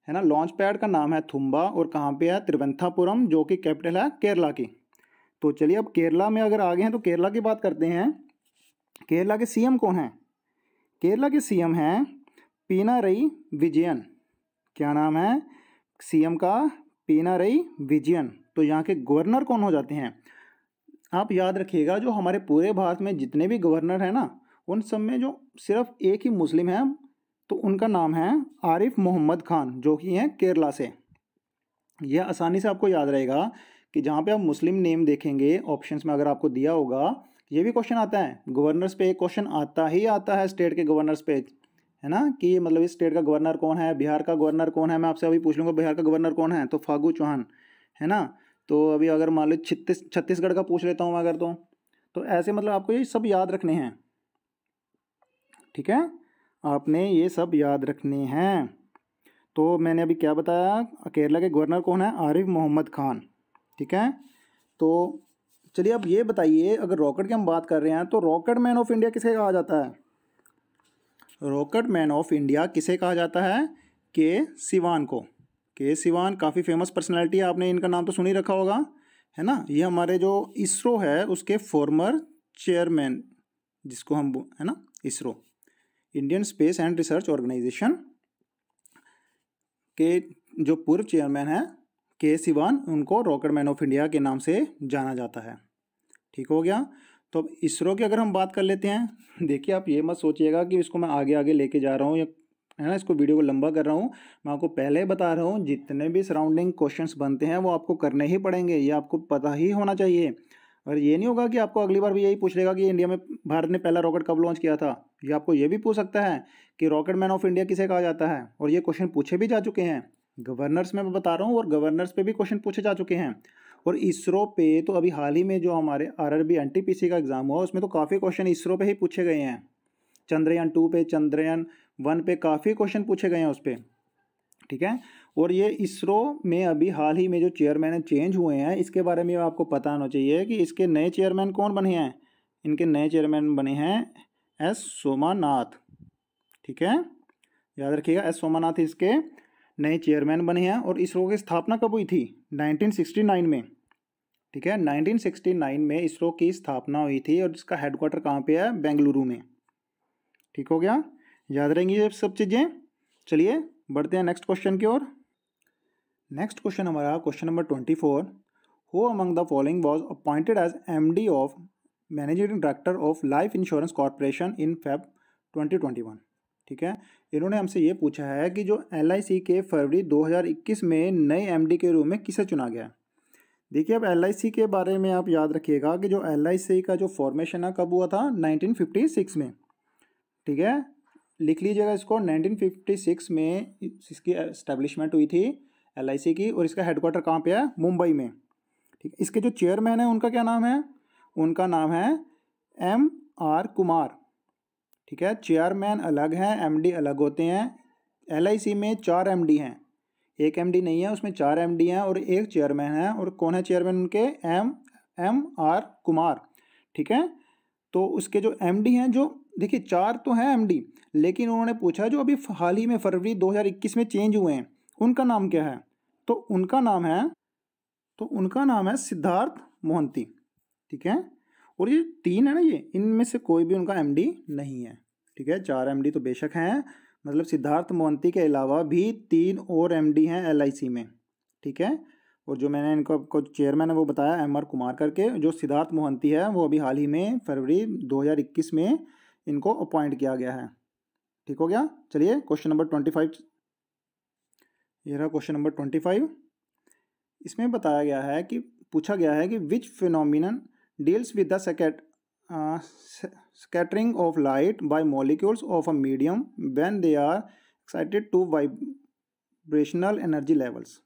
है ना लॉन्च पैड का नाम है थुम्बा और कहाँ पे है त्रिवेंथापुरम जो कि कैपिटल है केरला की तो चलिए अब केरला में अगर आ गए हैं तो केरला की बात करते हैं केरला के सीएम कौन हैं केरला के सीएम हैं पीना रई विजयन क्या नाम है सीएम का पीना रई विजयन तो यहाँ के गवर्नर कौन हो जाते हैं आप याद रखिएगा जो हमारे पूरे भारत में जितने भी गवर्नर हैं ना उन सब में जो सिर्फ एक ही मुस्लिम है तो उनका नाम है आरिफ मोहम्मद खान जो कि हैं केरला से यह आसानी से आपको याद रहेगा कि जहाँ पे आप मुस्लिम नेम देखेंगे ऑप्शंस में अगर आपको दिया होगा ये भी क्वेश्चन आता है गवर्नर्स पे क्वेश्चन आता ही आता है स्टेट के गवर्नर्स पे है ना कि मतलब इस स्टेट का गवर्नर कौन है बिहार का गवर्नर कौन है मैं आपसे अभी पूछ लूँगा बिहार का गवर्नर कौन है तो फागू चौहान है ना तो अभी अगर मान लो छत्तीस छत्तीसगढ़ का पूछ लेता हूँ मैं अगर तो तो ऐसे मतलब आपको ये सब याद रखने हैं ठीक है आपने ये सब याद रखने हैं तो मैंने अभी क्या बताया केरला के गवर्नर कौन है आरिफ मोहम्मद खान ठीक है तो चलिए अब ये बताइए अगर रॉकेट की हम बात कर रहे हैं तो रॉकेट मैन ऑफ इंडिया किसे कहा जाता है रॉकेट मैन ऑफ इंडिया किसे कहा जाता है के सिवान को के सिवान काफ़ी फेमस पर्सनैलिटी है आपने इनका नाम तो सुन ही रखा होगा है ना ये हमारे जो इसरो है उसके फॉर्मर चेयरमैन जिसको हम है ना ISRO Indian space and research organisation के जो पूर्व चेयरमैन हैं के सिवान उनको रॉकेट मैन ऑफ इंडिया के नाम से जाना जाता है ठीक हो गया तो अब इसरो की अगर हम बात कर लेते हैं देखिए आप ये मत सोचिएगा कि इसको मैं आगे आगे लेके जा रहा हूँ या है ना इसको वीडियो को लंबा कर रहा हूँ मैं आपको पहले ही बता रहा हूँ जितने भी सराउंडिंग क्वेश्चंस बनते हैं वो आपको करने ही पड़ेंगे ये आपको पता ही होना चाहिए और ये नहीं होगा कि आपको अगली बार भी यही पूछ लेगा कि इंडिया में भारत ने पहला रॉकेट कब लॉन्च किया था ये आपको ये भी पूछ सकता है कि रॉकेट मैन ऑफ इंडिया किसे कहा जाता है और ये क्वेश्चन पूछे भी जा चुके हैं गवर्नर्स में मैं बता रहा हूँ और गवर्नर्स पे भी क्वेश्चन पूछे जा चुके हैं और इसरो पे तो अभी हाल ही में जो हमारे R R B N T P C का एग्ज़ाम हुआ उसमें तो काफ़ी क्वेश्चन इसरो पे ही पूछे गए हैं चंद्रयान टू पे चंद्रयान वन पे काफ़ी क्वेश्चन पूछे गए हैं उस पर ठीक है और ये इसरो में अभी हाल ही में जो चेयरमैन चेंज हुए हैं इसके बारे में आपको पता होना चाहिए कि इसके नए चेयरमैन कौन बने हैं इनके नए चेयरमैन बने हैं एस सोमानाथ ठीक है याद रखिएगा एस सोमानाथ इसके नए चेयरमैन बने हैं और इसरो की स्थापना कब हुई थी 1969 में ठीक है 1969 में इसरो की स्थापना हुई थी और इसका हेडक्वार्टर कहाँ पे है बेंगलुरु में ठीक हो गया याद रहेंगी ये सब चीज़ें चलिए बढ़ते हैं नेक्स्ट क्वेश्चन की ओर नेक्स्ट क्वेश्चन हमारा question number twenty four who among the following was appointed as M D of managing director of life insurance corporation in Feb twenty twenty one ठीक है इन्होंने हमसे ये पूछा है कि जो एल के फरवरी 2021 में नए एम के रूप में किसे चुना गया देखिए अब एल के बारे में आप याद रखिएगा कि जो एल का जो फॉर्मेशन है कब हुआ था 1956 में ठीक है लिख लीजिएगा इसको 1956 में इसकी इस्टेब्लिशमेंट हुई थी एल की और इसका हेडकोार्टर कहाँ पर है मुंबई में ठीक है इसके जो चेयरमैन है उनका क्या नाम है उनका नाम है एम आर कुमार ठीक है चेयरमैन अलग हैं एमडी अलग होते हैं एलआईसी में चार एमडी हैं एक एमडी नहीं है उसमें चार एमडी हैं और एक चेयरमैन हैं और कौन है चेयरमैन उनके एम एम आर कुमार ठीक है तो उसके जो एमडी हैं जो देखिए चार तो हैं एमडी लेकिन उन्होंने पूछा जो अभी हाल ही में फरवरी 2021 में चेंज हुए हैं उनका नाम क्या है तो उनका नाम है तो उनका नाम है सिद्धार्थ मोहंती ठीक है और ये तीन है ना ये इनमें से कोई भी उनका एम नहीं है ठीक है चार एम तो बेशक हैं मतलब सिद्धार्थ मोहंती के अलावा भी तीन और एम हैं एल में ठीक है और जो मैंने इनको आपको चेयरमैन है वो बताया एम आर कुमार करके जो सिद्धार्थ मोहंती है वो अभी हाल ही में फरवरी 2021 में इनको अपॉइंट किया गया है ठीक हो गया चलिए क्वेश्चन नंबर ट्वेंटी फाइव ये रहा क्वेश्चन नंबर ट्वेंटी फाइव इसमें बताया गया है कि पूछा गया है कि which phenomenon deals with the uh, scattering of light by molecules of a medium when they are excited to vibrational energy levels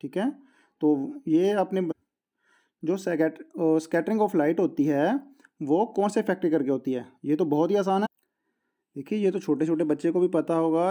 ठीक है तो ये आपने जो स्कैटरिंग ऑफ लाइट होती है वो कौन से फैक्टर करके होती है ये तो बहुत ही आसान है देखिए ये तो छोटे छोटे बच्चे को भी पता होगा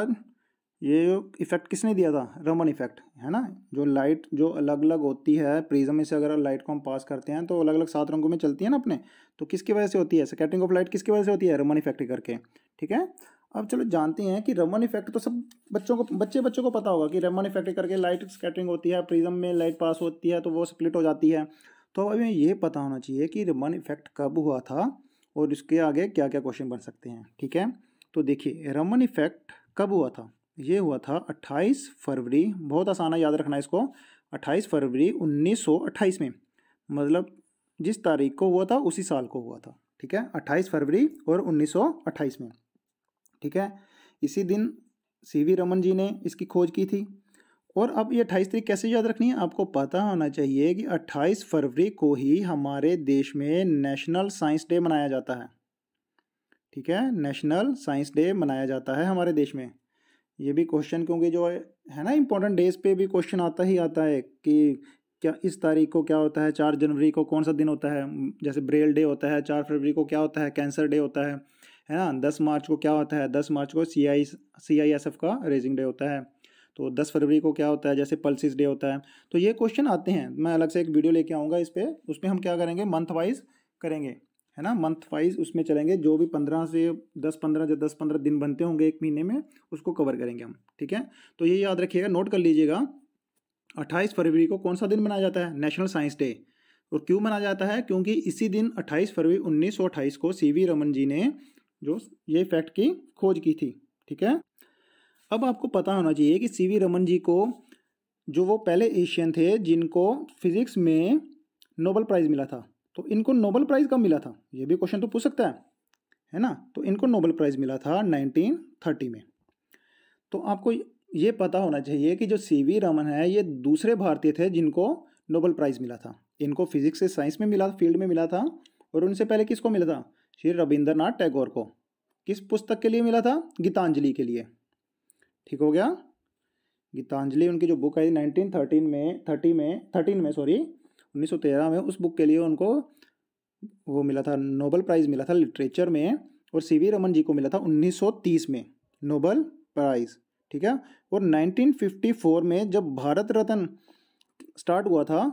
ये इफेक्ट किसने दिया था रमन इफेक्ट है ना जो लाइट जो अलग अलग होती है प्रिज्म में से अगर लाइट को हम पास करते हैं तो अलग अलग सात रंगों में चलती है ना अपने तो किसकी वजह से होती है स्कैटरिंग ऑफ लाइट किसकी वजह से होती है रमन इफेक्ट करके ठीक है अब चलो जानते हैं कि रमन इफेक्ट तो सब बच्चों को बच्चे बच्चों को पता होगा कि रमन इफेक्ट करके लाइट स्कैटरिंग होती है प्रिज्म में लाइट पास होती है तो वो स्प्लिट हो जाती है तो हमें ये पता होना चाहिए कि रमन इफेक्ट कब हुआ था और इसके आगे क्या क्या क्वेश्चन बन सकते हैं ठीक है तो देखिए रमन इफेक्ट कब हुआ था ये हुआ था 28 फरवरी बहुत आसान है याद रखना इसको 28 फरवरी 1928 में मतलब जिस तारीख को हुआ था उसी साल को हुआ था ठीक है 28 फरवरी और 1928 में ठीक है इसी दिन सी वी रमन जी ने इसकी खोज की थी और अब ये अट्ठाईस तारीख कैसे याद रखनी है आपको पता होना चाहिए कि अट्ठाईस फरवरी को ही हमारे देश में नेशनल साइंस डे मनाया जाता है ठीक है नेशनल साइंस डे मनाया जाता है हमारे देश में ये भी क्वेश्चन क्योंकि जो है, है ना इंपॉर्टेंट डेज पे भी क्वेश्चन आता ही आता है कि क्या इस तारीख को क्या होता है चार जनवरी को कौन सा दिन होता है जैसे ब्रेल डे होता है चार फरवरी को क्या होता है कैंसर डे होता है है ना दस मार्च को क्या होता है दस मार्च को C I C I S F का रेजिंग डे होता है तो दस फरवरी को क्या होता है जैसे पल्सिस डे होता है तो ये क्वेश्चन आते हैं मैं अलग से एक वीडियो लेके आऊँगा इस पर उस पर हम क्या करेंगे मंथ वाइज करेंगे है ना मंथ वाइज उसमें चलेंगे जो भी पंद्रह से दस पंद्रह जो दस पंद्रह दिन बनते होंगे एक महीने में उसको कवर करेंगे हम ठीक है तो ये याद रखिएगा नोट कर लीजिएगा अट्ठाईस फरवरी को कौन सा दिन मनाया जाता है नेशनल साइंस डे और क्यों मनाया जाता है क्योंकि इसी दिन अट्ठाईस फरवरी उन्नीस को सी रमन जी ने जो ये फैक्ट की खोज की थी ठीक है अब आपको पता होना चाहिए कि सी रमन जी को जो वो पहले एशियन थे जिनको फिजिक्स में नोबल प्राइज़ मिला था तो इनको नोबल प्राइज़ कब मिला था ये भी क्वेश्चन तो पूछ सकता है है ना तो इनको नोबल प्राइज़ मिला था 1930 में तो आपको ये पता होना चाहिए कि जो सी वी रमन है ये दूसरे भारतीय थे जिनको नोबल प्राइज़ मिला था इनको फिजिक्स से साइंस में मिला फील्ड में मिला था और उनसे पहले किसको मिला था श्री रविंद्रनाथ टैगोर को किस पुस्तक के लिए मिला था गीतांजलि के लिए ठीक हो गया गीतांजलि उनकी जो बुक आई थर्टीन में थर्टी में थर्टीन में सॉरी 1913 में उस बुक के लिए उनको वो मिला था नोबल प्राइज़ मिला था लिटरेचर में और सी वी रमन जी को मिला था 1930 में नोबल प्राइज़ ठीक है और 1954 में जब भारत रत्न स्टार्ट हुआ था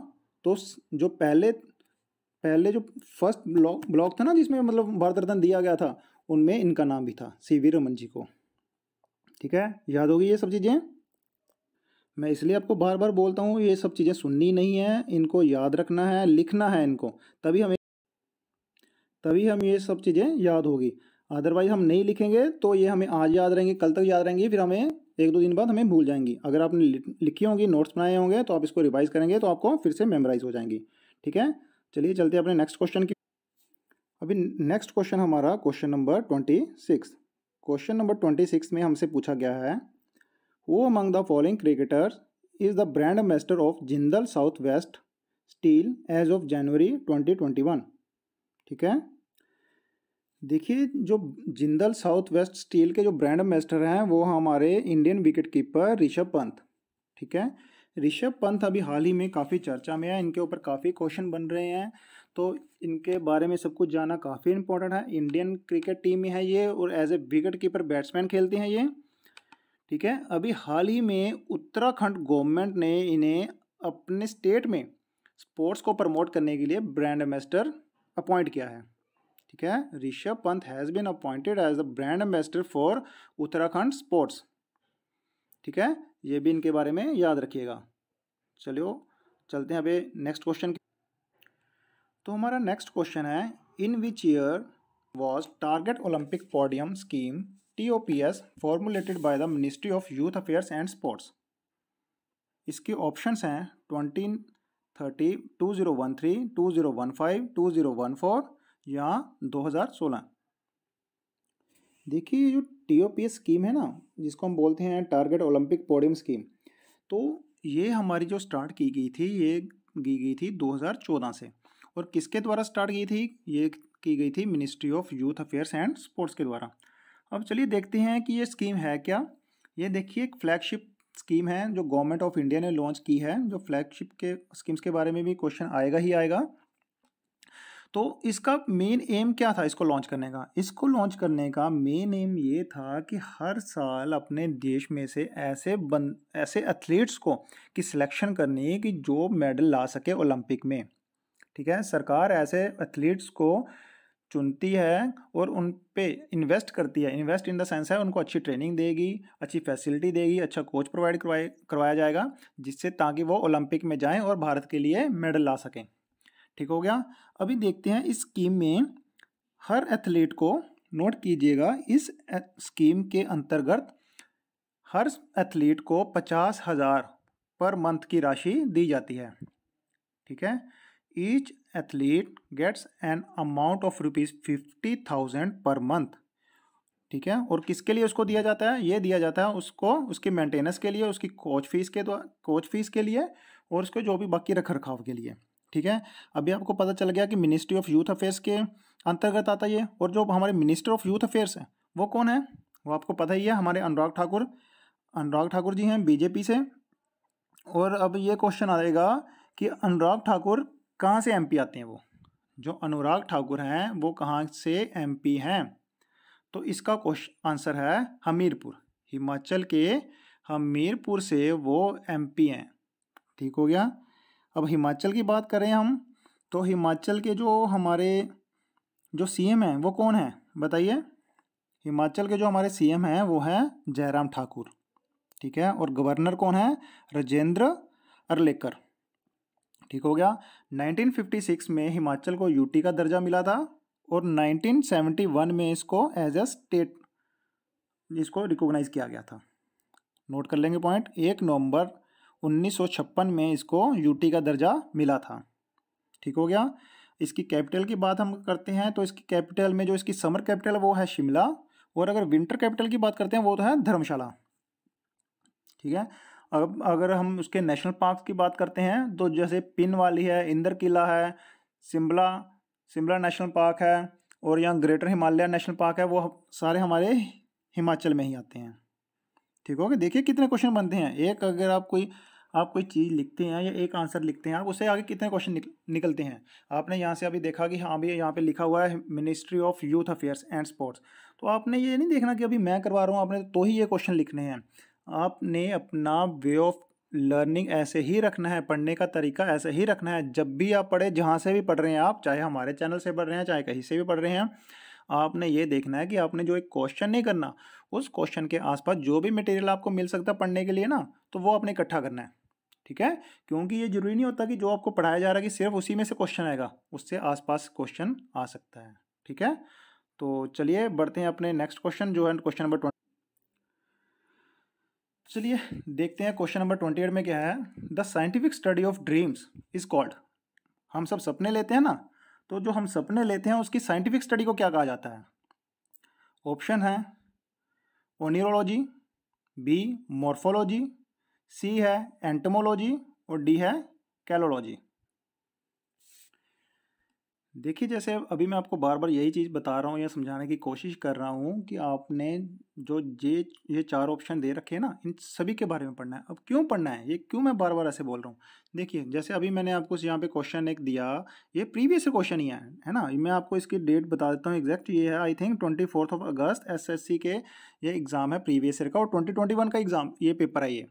तो जो पहले पहले जो फर्स्ट ब्लॉक ब्लॉक था ना जिसमें मतलब भारत रत्न दिया गया था उनमें इनका नाम भी था सी वी रमन जी को ठीक है याद होगी ये सब चीज़ें मैं इसलिए आपको बार बार बोलता हूँ ये सब चीज़ें सुननी नहीं है इनको याद रखना है लिखना है इनको तभी हमें तभी हम ये सब चीज़ें याद होगी अदरवाइज हम नहीं लिखेंगे तो ये हमें आज याद रहेंगे कल तक याद रहेंगी फिर हमें एक दो दिन बाद हमें भूल जाएंगी अगर आपने लिखी होंगी नोट्स बनाए होंगे तो आप इसको रिवाइज करेंगे तो आपको फिर से मेमोराइज हो जाएंगी ठीक है चलिए चलते अपने नेक्स्ट क्वेश्चन की अभी नेक्स्ट क्वेश्चन हमारा question number twenty six question number twenty six में हमसे पूछा गया है Who among the following cricketers is the brand master of Jindal South West Steel as of जनवरी 2021? ठीक है देखिए जो जिंदल साउथ वेस्ट स्टील के जो ब्रांड एम्बेसडर हैं वो हमारे Indian wicket keeper Rishabh Pant ठीक है ऋषभ पंत अभी हाल ही में काफ़ी चर्चा में है इनके ऊपर काफ़ी क्वेश्चन बन रहे हैं तो इनके बारे में सब कुछ जानना काफ़ी इंपॉर्टेंट है इंडियन क्रिकेट टीम में है ये और as a wicket keeper batsman खेलते हैं ये ठीक है अभी हाल ही में उत्तराखंड गवर्नमेंट ने इन्हें अपने स्टेट में स्पोर्ट्स को प्रमोट करने के लिए ब्रांड एम्बेसडर अपॉइंट किया है ठीक है Rishabh Pant has been appointed as a brand ambassador for Uttarakhand sports ठीक है ये भी इनके बारे में याद रखिएगा चलो चलते हैं अभी नेक्स्ट क्वेश्चन तो हमारा नेक्स्ट क्वेश्चन है in which year was target Olympic podium scheme TOPS formulated by the ministry of youth affairs and sports इसके ऑप्शंस हैं twenty thirty two zero one three two zero one five two zero one four या दो हज़ार सोलह देखिए जो T O P S scheme है ना जिसको हम बोलते हैं टारगेट ओलंपिक पोडियम स्कीम तो ये हमारी जो स्टार्ट की गई थी ये की गई थी दो हज़ार चौदह से और किसके द्वारा स्टार्ट की थी ये की गई थी ministry of youth affairs and sports के द्वारा अब चलिए देखते हैं कि ये स्कीम है क्या ये देखिए एक फ्लैगशिप स्कीम है जो गवर्नमेंट ऑफ इंडिया ने लॉन्च की है जो फ्लैगशिप के स्कीम्स के बारे में भी क्वेश्चन आएगा ही आएगा तो इसका मेन एम क्या था इसको लॉन्च करने का इसको लॉन्च करने का मेन एम ये था कि हर साल अपने देश में से ऐसे बन ऐसे एथलीट्स को कि सिलेक्शन करनी है कि जो मेडल ला सके ओलंपिक में ठीक है सरकार ऐसे एथलीट्स को चुनती है और उन पे इन्वेस्ट करती है इन्वेस्ट इन द सेंस है उनको अच्छी ट्रेनिंग देगी अच्छी फैसिलिटी देगी अच्छा कोच प्रोवाइड करवाए करवाया जाएगा जिससे ताकि वो ओलंपिक में जाएं और भारत के लिए मेडल ला सकें ठीक हो गया अभी देखते हैं इस स्कीम में हर एथलीट को नोट कीजिएगा इस स्कीम के अंतर्गत हर एथलीट को पचास हज़ार पर मंथ की राशि दी जाती है ठीक है each athlete gets an amount of rupees fifty thousand per month ठीक है और किसके लिए उसको दिया जाता है ये दिया जाता है उसको उसकी मेंटेनेंस के लिए उसकी कोच फीस के द्वारा कोच फीस के लिए और उसको जो भी बाकी रख रखाव के लिए ठीक है अभी आपको पता चल गया कि मिनिस्ट्री ऑफ यूथ अफेयर्स के अंतर्गत आता है और जो हमारे मिनिस्टर ऑफ यूथ अफेयर्स है वो कौन है वो आपको पता ही है हमारे अनुराग ठाकुर अनुराग ठाकुर जी हैं बीजेपी से और अब ये क्वेश्चन आएगा कि अनुराग ठाकुर कहाँ से एमपी आते हैं वो जो अनुराग ठाकुर हैं वो कहाँ से एमपी हैं तो इसका क्वेश्चन आंसर है हमीरपुर हिमाचल के हमीरपुर से वो एमपी हैं ठीक हो गया अब हिमाचल की बात करें हम तो हिमाचल के जो हमारे जो सीएम हैं वो कौन हैं बताइए हिमाचल के जो हमारे सीएम हैं वो हैं जयराम ठाकुर ठीक है और गवर्नर कौन है राजेंद्र अरलेकर ठीक हो गया 1956 में हिमाचल को यूटी का दर्जा मिला था और 1971 में इसको एज ए स्टेट इसको रिकॉग्नाइज किया गया था नोट कर लेंगे पॉइंट एक नवंबर 1956 में इसको यूटी का दर्जा मिला था ठीक हो गया इसकी कैपिटल की बात हम करते हैं तो इसकी कैपिटल में जो इसकी समर कैपिटल वो है शिमला और अगर विंटर कैपिटल की बात करते हैं वो तो है धर्मशाला ठीक है अब अगर हम उसके नेशनल पार्क की बात करते हैं तो जैसे पिन वाली है इंदर किला है शिमला शिमला नेशनल पार्क है और यहाँ ग्रेटर हिमालय नेशनल पार्क है वो सारे हमारे हिमाचल में ही आते हैं ठीक हो गया देखिए कितने क्वेश्चन बनते हैं एक अगर आप कोई आप कोई चीज़ लिखते हैं या एक आंसर लिखते हैं आप उससे आगे कितने क्वेश्चन निक, निकलते हैं आपने यहाँ से अभी देखा कि हाँ भैया यहाँ पे लिखा हुआ है ministry of youth affairs and sports तो आपने ये नहीं देखना कि अभी मैं करवा रहा हूँ आपने तो ही ये क्वेश्चन लिखने हैं आपने अपना वे ऑफ लर्निंग ऐसे ही रखना है पढ़ने का तरीका ऐसे ही रखना है जब भी आप पढ़े जहाँ से भी पढ़ रहे हैं आप चाहे हमारे चैनल से पढ़ रहे हैं चाहे कहीं से भी पढ़ रहे हैं आपने ये देखना है कि आपने जो एक क्वेश्चन नहीं करना उस क्वेश्चन के आसपास जो भी मटेरियल आपको मिल सकता है पढ़ने के लिए ना तो वो आपने इकट्ठा करना है ठीक है क्योंकि ये जरूरी नहीं होता कि जो आपको पढ़ाया जा रहा है कि सिर्फ उसी में से क्वेश्चन आएगा उससे आसपास क्वेश्चन आ सकता है ठीक है तो चलिए बढ़ते हैं अपने नेक्स्ट क्वेश्चन जो है क्वेश्चन नंबर चलिए देखते हैं क्वेश्चन नंबर ट्वेंटी एट में क्या है the scientific study of dreams is called हम सब सपने लेते हैं ना तो जो हम सपने लेते हैं उसकी साइंटिफिक स्टडी को क्या कहा जाता है ऑप्शन है ओनियोलॉजी बी मॉर्फोलॉजी सी है एंटमोलॉजी और डी है कैलोलॉजी देखिए जैसे अभी मैं आपको बार बार यही चीज़ बता रहा हूँ या समझाने की कोशिश कर रहा हूँ कि आपने जो ये ये चार ऑप्शन दे रखे हैं ना इन सभी के बारे में पढ़ना है अब क्यों पढ़ना है ये क्यों मैं बार बार ऐसे बोल रहा हूँ देखिए जैसे अभी मैंने आपको यहाँ पे क्वेश्चन एक दिया ये प्रीवियस क्वेश्चन ही है है ना मैं आपको इसकी डेट बता देता हूँ एग्जैक्ट ये है I think twenty fourth of August S S C के ये एग्ज़ाम है प्रीवियस ईयर का और ट्वेंटी ट्वेंटी वन का एग्ज़ाम ये पेपर है ये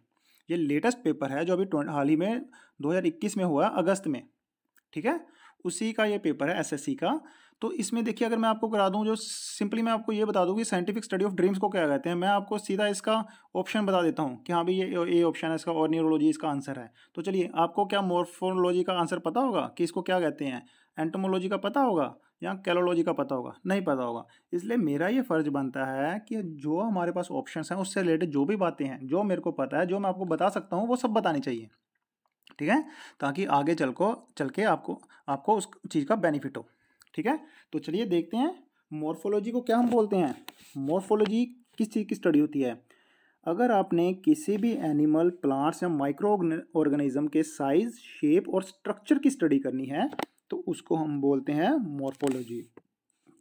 ये लेटेस्ट पेपर है जो अभी हाल ही में दो हज़ार इक्कीस में हुआ अगस्त में ठीक है उसी का ये पेपर है एसएससी का तो इसमें देखिए अगर मैं आपको करा दूं जो सिंपली मैं आपको ये बता दूं कि साइंटिफिक स्टडी ऑफ ड्रीम्स को क्या कहते हैं मैं आपको सीधा इसका ऑप्शन बता देता हूं कि हाँ भाई ये ए ऑप्शन है इसका और न्यूरोलॉजी इसका आंसर है तो चलिए आपको क्या मोर्फोलॉजी का आंसर पता होगा कि इसको क्या कहते हैं एंटोमोलॉजी का पता होगा या कैलोलॉजी का पता होगा नहीं पता होगा इसलिए मेरा ये फ़र्ज़ बनता है कि जो हमारे पास ऑप्शन हैं उससे रिलेटेड जो भी बातें हैं जो मेरे को पता है जो मैं आपको बता सकता हूँ वो सब बतानी चाहिए ठीक है ताकि आगे चल को चल के आपको आपको उस चीज़ का बेनिफिट हो ठीक है तो चलिए देखते हैं मॉर्फोलॉजी को क्या हम बोलते हैं मॉर्फोलॉजी किस चीज़ की स्टडी होती है अगर आपने किसी भी एनिमल प्लांट्स या माइक्रो ऑर्गेनिज्म के साइज शेप और स्ट्रक्चर की स्टडी करनी है तो उसको हम बोलते हैं मॉर्फोलॉजी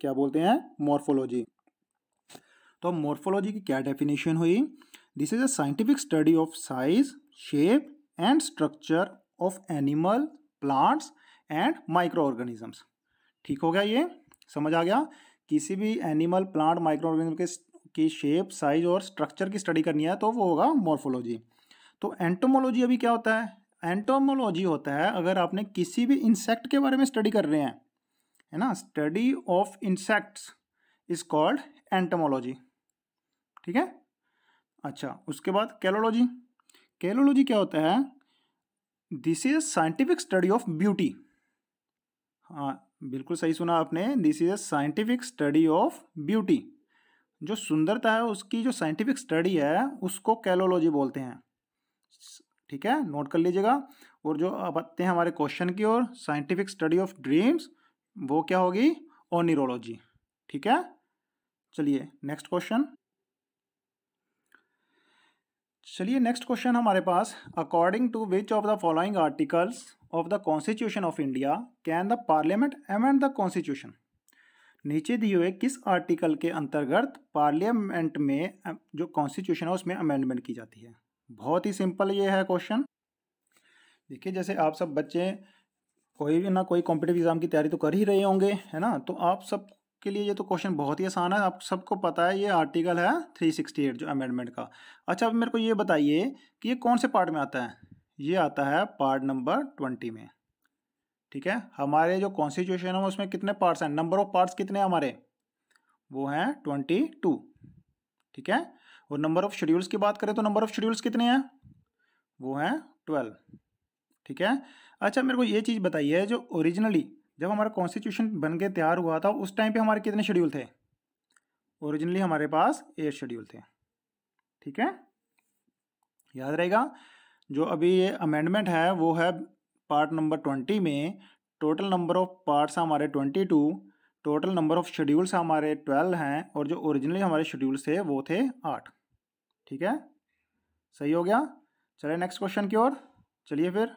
क्या बोलते हैं मॉर्फोलॉजी तो मॉर्फोलॉजी की क्या डेफिनेशन हुई this is a scientific study of size shape and structure of animal plants and micro organisms ठीक हो गया ये समझ आ गया किसी भी एनिमल प्लांट माइक्रो ऑर्गेनिज्म के की शेप साइज और स्ट्रक्चर की स्टडी करनी है तो वो होगा मॉर्फोलॉजी तो एंटोमोलॉजी अभी क्या होता है एंटोमोलॉजी होता है अगर आपने किसी भी इंसेक्ट के बारे में स्टडी कर रहे हैं है ना study of insects is called entomology ठीक है अच्छा उसके बाद कैलोलॉजी केलोलॉजी क्या होता है this is scientific study of beauty हाँ बिल्कुल सही सुना आपने this is a scientific study of beauty जो सुंदरता है उसकी जो साइंटिफिक स्टडी है उसको कैलोलॉजी बोलते हैं ठीक है नोट कर लीजिएगा और जो आते हैं हमारे क्वेश्चन की ओर साइंटिफिक स्टडी ऑफ ड्रीम्स वो क्या होगी ओनिरोलॉजी ठीक है चलिए नेक्स्ट क्वेश्चन चलिए नेक्स्ट क्वेश्चन हमारे पास according to which of the following articles of the constitution of India can the parliament amend the constitution नीचे दिए हुए किस आर्टिकल के अंतर्गत पार्लियामेंट में जो कॉन्स्टिट्यूशन है उसमें अमेंडमेंट की जाती है बहुत ही सिंपल ये है क्वेश्चन देखिए जैसे आप सब बच्चे कोई भी ना कोई कॉम्पिटेटिव एग्ज़ाम की तैयारी तो कर ही रहे होंगे है ना तो आप सब के लिए ये तो क्वेश्चन बहुत ही आसान है आप सबको पता है ये आर्टिकल है 368 जो अमेंडमेंट का अच्छा अब मेरे को ये बताइए कि ये कौन से पार्ट में आता है ये आता है पार्ट नंबर ट्वेंटी में ठीक है हमारे जो कॉन्स्टिट्यूशन है उसमें कितने पार्ट्स हैं नंबर ऑफ पार्ट्स कितने हैं हमारे वो हैं ट्वेंटी टू ठीक है और नंबर ऑफ शेड्यूल्स की बात करें तो नंबर ऑफ शेड्यूल्स कितने हैं वो हैं ट्वेल्व ठीक है अच्छा मेरे को ये चीज़ बताइए जो ओरिजिनली जब हमारा कॉन्स्टिट्यूशन बन के तैयार हुआ था उस टाइम पे हमारे कितने शेड्यूल थे ओरिजिनली हमारे पास एट शेड्यूल थे ठीक है याद रहेगा जो अभी ये अमेंडमेंट है वो है पार्ट नंबर ट्वेंटी में टोटल नंबर ऑफ पार्ट्स हमारे twenty two total number of schedules हमारे ट्वेल्व हैं और जो ओरिजिनली हमारे शेड्यूल्स थे वो थे आठ ठीक है सही हो गया चले नेक्स्ट क्वेश्चन की ओर चलिए फिर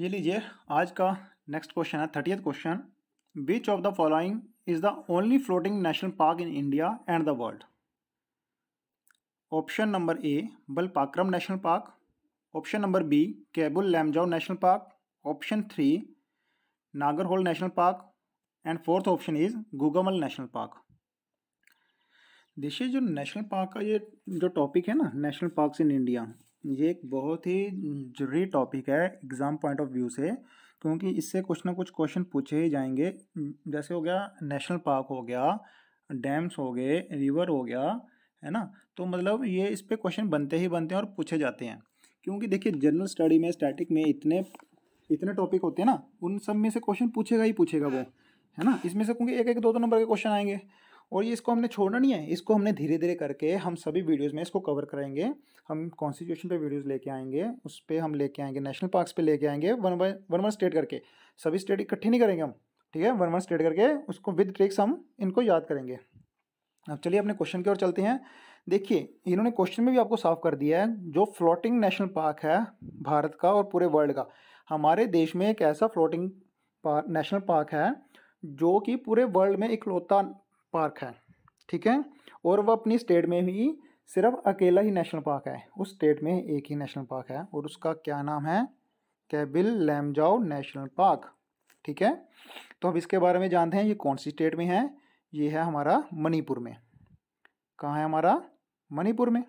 ये लीजिए आज का नेक्स्ट क्वेश्चन है thirtieth question which of the following is the only floating national park in India and the world option number A Balphakram national park option number B Keibul Lamjao national park option three Nagarhole national park and fourth option is Gugamal national park देखिए जो national park का ये जो topic है ना national park in India ये एक बहुत ही जरूरी टॉपिक है एग्ज़ाम पॉइंट ऑफ व्यू से क्योंकि इससे कुछ ना कुछ क्वेश्चन पूछे ही जाएंगे जैसे हो गया नेशनल पार्क हो गया डैम्स हो गए रिवर हो गया है ना तो मतलब ये इस पर क्वेश्चन बनते ही बनते हैं और पूछे जाते हैं क्योंकि देखिए जनरल स्टडी में स्टैटिक में इतने इतने टॉपिक होते हैं ना उन सब में से क्वेश्चन पूछेगा ही पूछेगा वो है ना इसमें से क्योंकि एक एक दो दो नंबर के क्वेश्चन आएंगे और ये इसको हमने छोड़ना नहीं है इसको हमने धीरे धीरे करके हम सभी वीडियोस में इसको कवर करेंगे हम कॉन्स्टिट्यूशन पे वीडियोस लेके आएंगे उस पर हम लेके आएंगे नेशनल पार्क्स पे लेके आएंगे one by one one state करके सभी स्टेट इकट्ठे नहीं करेंगे हम ठीक है वन वन स्टेट करके उसको विद ट्रिक्स हम इनको याद करेंगे अब चलिए अपने क्वेश्चन की ओर चलते हैं देखिए इन्होंने क्वेश्चन में भी आपको साफ कर दिया है जो फ्लोटिंग नेशनल पार्क है भारत का और पूरे वर्ल्ड का हमारे देश में एक ऐसा फ्लोटिंग पार्क नेशनल पार्क है जो कि पूरे वर्ल्ड में इकलौता पार्क है ठीक है और वह अपनी स्टेट में भी सिर्फ अकेला ही नेशनल पार्क है उस स्टेट में एक ही नेशनल पार्क है और उसका क्या नाम है कैबिल लैमजाओ नेशनल पार्क ठीक है तो अब इसके बारे में जानते हैं ये कौन सी स्टेट में है ये है हमारा मणिपुर में कहाँ है हमारा मणिपुर में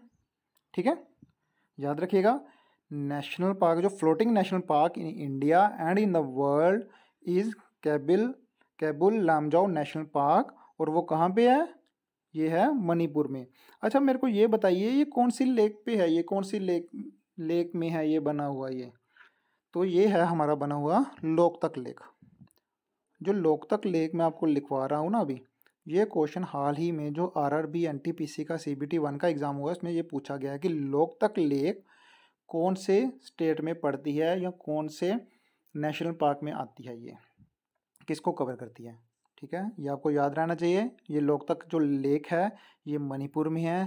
ठीक है याद रखिएगा नेशनल पार्क जो floating national park in India and in the world is Keibul Keibul Lamjao national park और वो कहाँ पे है ये है मणिपुर में अच्छा मेरे को ये बताइए ये कौन सी लेक पे है ये कौन सी लेक लेक में है ये बना हुआ ये तो ये है हमारा बना हुआ लोकतक लेक जो लोकतक लेक मैं आपको लिखवा रहा हूँ ना अभी ये क्वेश्चन हाल ही में जो R R B N T P C का सी बी टी वन का एग्ज़ाम हुआ उसमें ये पूछा गया है कि लोकतक लेक कौन से स्टेट में पड़ती है या कौन से नेशनल पार्क में आती है ये किसको कवर करती है ठीक है ये आपको याद रहना चाहिए ये लोकतक जो लेक है ये मणिपुर में है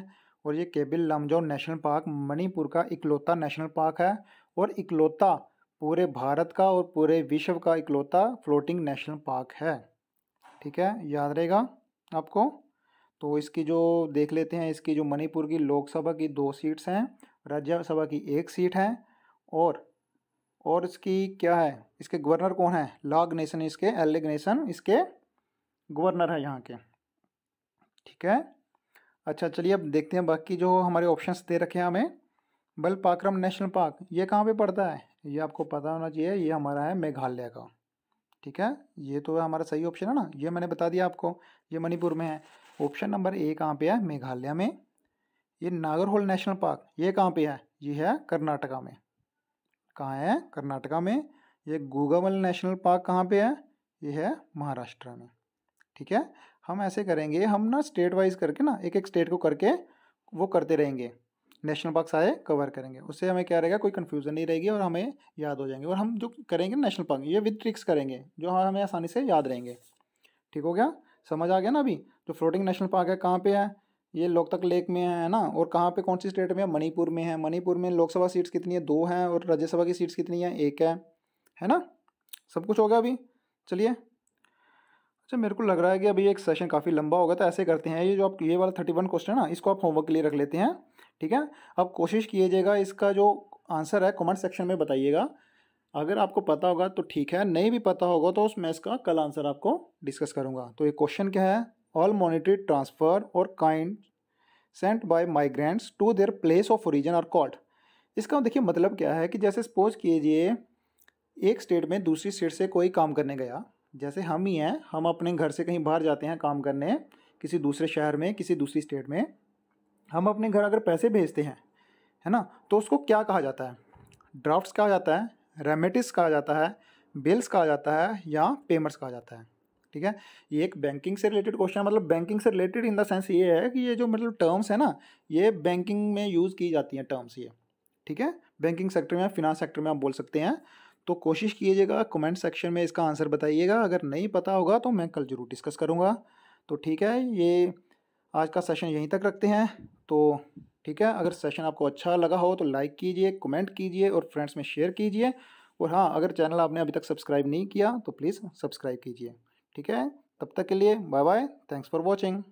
और ये केबिल लमजो नेशनल पार्क मणिपुर का इकलौता नेशनल पार्क है और इकलौता पूरे भारत का और पूरे विश्व का इकलौता फ्लोटिंग नेशनल पार्क है ठीक है याद रहेगा आपको तो इसकी जो देख लेते हैं इसकी जो मणिपुर की लोकसभा की दो सीट्स हैं राज्यसभा की एक सीट है और और इसकी क्या है इसके गवर्नर कौन है लॉ नेशन इसके एल नेशन इसके गवर्नर है यहाँ के ठीक है अच्छा चलिए अब देखते हैं बाकी जो हमारे ऑप्शंस दे रखे हैं हमें बल पाक्रम नेशनल पार्क ये कहाँ पे पड़ता है ये आपको पता होना चाहिए ये हमारा है मेघालय का ठीक है ये तो हमारा सही ऑप्शन है ना ये मैंने बता दिया आपको ये मणिपुर में है ऑप्शन नंबर ए कहाँ पे है मेघालय में ये नागरहोल नेशनल पार्क ये कहाँ पे है ये है कर्नाटका में कहाँ है कर्नाटका में ये गूगावल नेशनल पार्क कहाँ पर है ये है महाराष्ट्र में ठीक है हम ऐसे करेंगे हम ना स्टेट वाइज करके ना एक एक स्टेट को करके वो करते रहेंगे नेशनल पार्क सारे कवर करेंगे उससे हमें क्या रहेगा कोई कन्फ्यूज़न नहीं रहेगी और हमें याद हो जाएंगे और हम जो करेंगे नेशनल पार्क ये विद ट्रिक्स करेंगे जो हमें आसानी से याद रहेंगे ठीक हो गया समझ आ गया ना अभी जो फ्लोटिंग नेशनल पार्क है कहाँ पे है ये लोकतक लेक में है ना और कहाँ पे कौन सी स्टेट में है मणिपुर में है मणिपुर में लोकसभा सीट्स कितनी है दो हैं और राज्यसभा की सीट्स कितनी है एक है है ना सब कुछ हो गया अभी चलिए सर अच्छा, मेरे को लग रहा है कि अभी एक सेशन काफ़ी लंबा होगा तो ऐसे करते हैं ये जो आप ये वाला थर्टी वन क्वेश्चन है ना इसको आप होमवर्क के लिए रख लेते हैं ठीक है अब कोशिश कीजिएगा इसका जो आंसर है कमेंट सेक्शन में बताइएगा अगर आपको पता होगा तो ठीक है नहीं भी पता होगा तो उस मैं इसका कल आंसर आपको डिस्कस करूँगा तो ये क्वेश्चन क्या है ऑल मोनिटरी ट्रांसफ़र और kind sent by migrants to their place of origin और कॉट इसका देखिए मतलब क्या है कि जैसे सपोज कीजिए एक स्टेट में दूसरी स्टेट से कोई काम करने गया जैसे हम ही हैं हम अपने घर से कहीं बाहर जाते हैं काम करने किसी दूसरे शहर में किसी दूसरी स्टेट में हम अपने घर अगर पैसे भेजते हैं है ना तो उसको क्या कहा जाता है ड्राफ्ट्स कहा जाता है रेमेटिस कहा जाता है बिल्स कहा जाता है या पेमेंट्स कहा जाता है ठीक है ये एक बैंकिंग से रिलेटेड क्वेश्चन है मतलब बैंकिंग से रिलेटेड इन द सेंस ये है कि ये जो मतलब टर्म्स है ना ये बैंकिंग में यूज़ की जाती हैं टर्म्स ये ठीक है बैंकिंग सेक्टर में फिनांस सेक्टर में आप बोल सकते हैं तो कोशिश कीजिएगा कमेंट सेक्शन में इसका आंसर बताइएगा अगर नहीं पता होगा तो मैं कल ज़रूर डिस्कस करूँगा तो ठीक है ये आज का सेशन यहीं तक रखते हैं तो ठीक है अगर सेशन आपको अच्छा लगा हो तो लाइक कीजिए कमेंट कीजिए और फ्रेंड्स में शेयर कीजिए और हाँ अगर चैनल आपने अभी तक सब्सक्राइब नहीं किया तो प्लीज़ सब्सक्राइब कीजिए ठीक है तब तक के लिए bye bye thanks for watching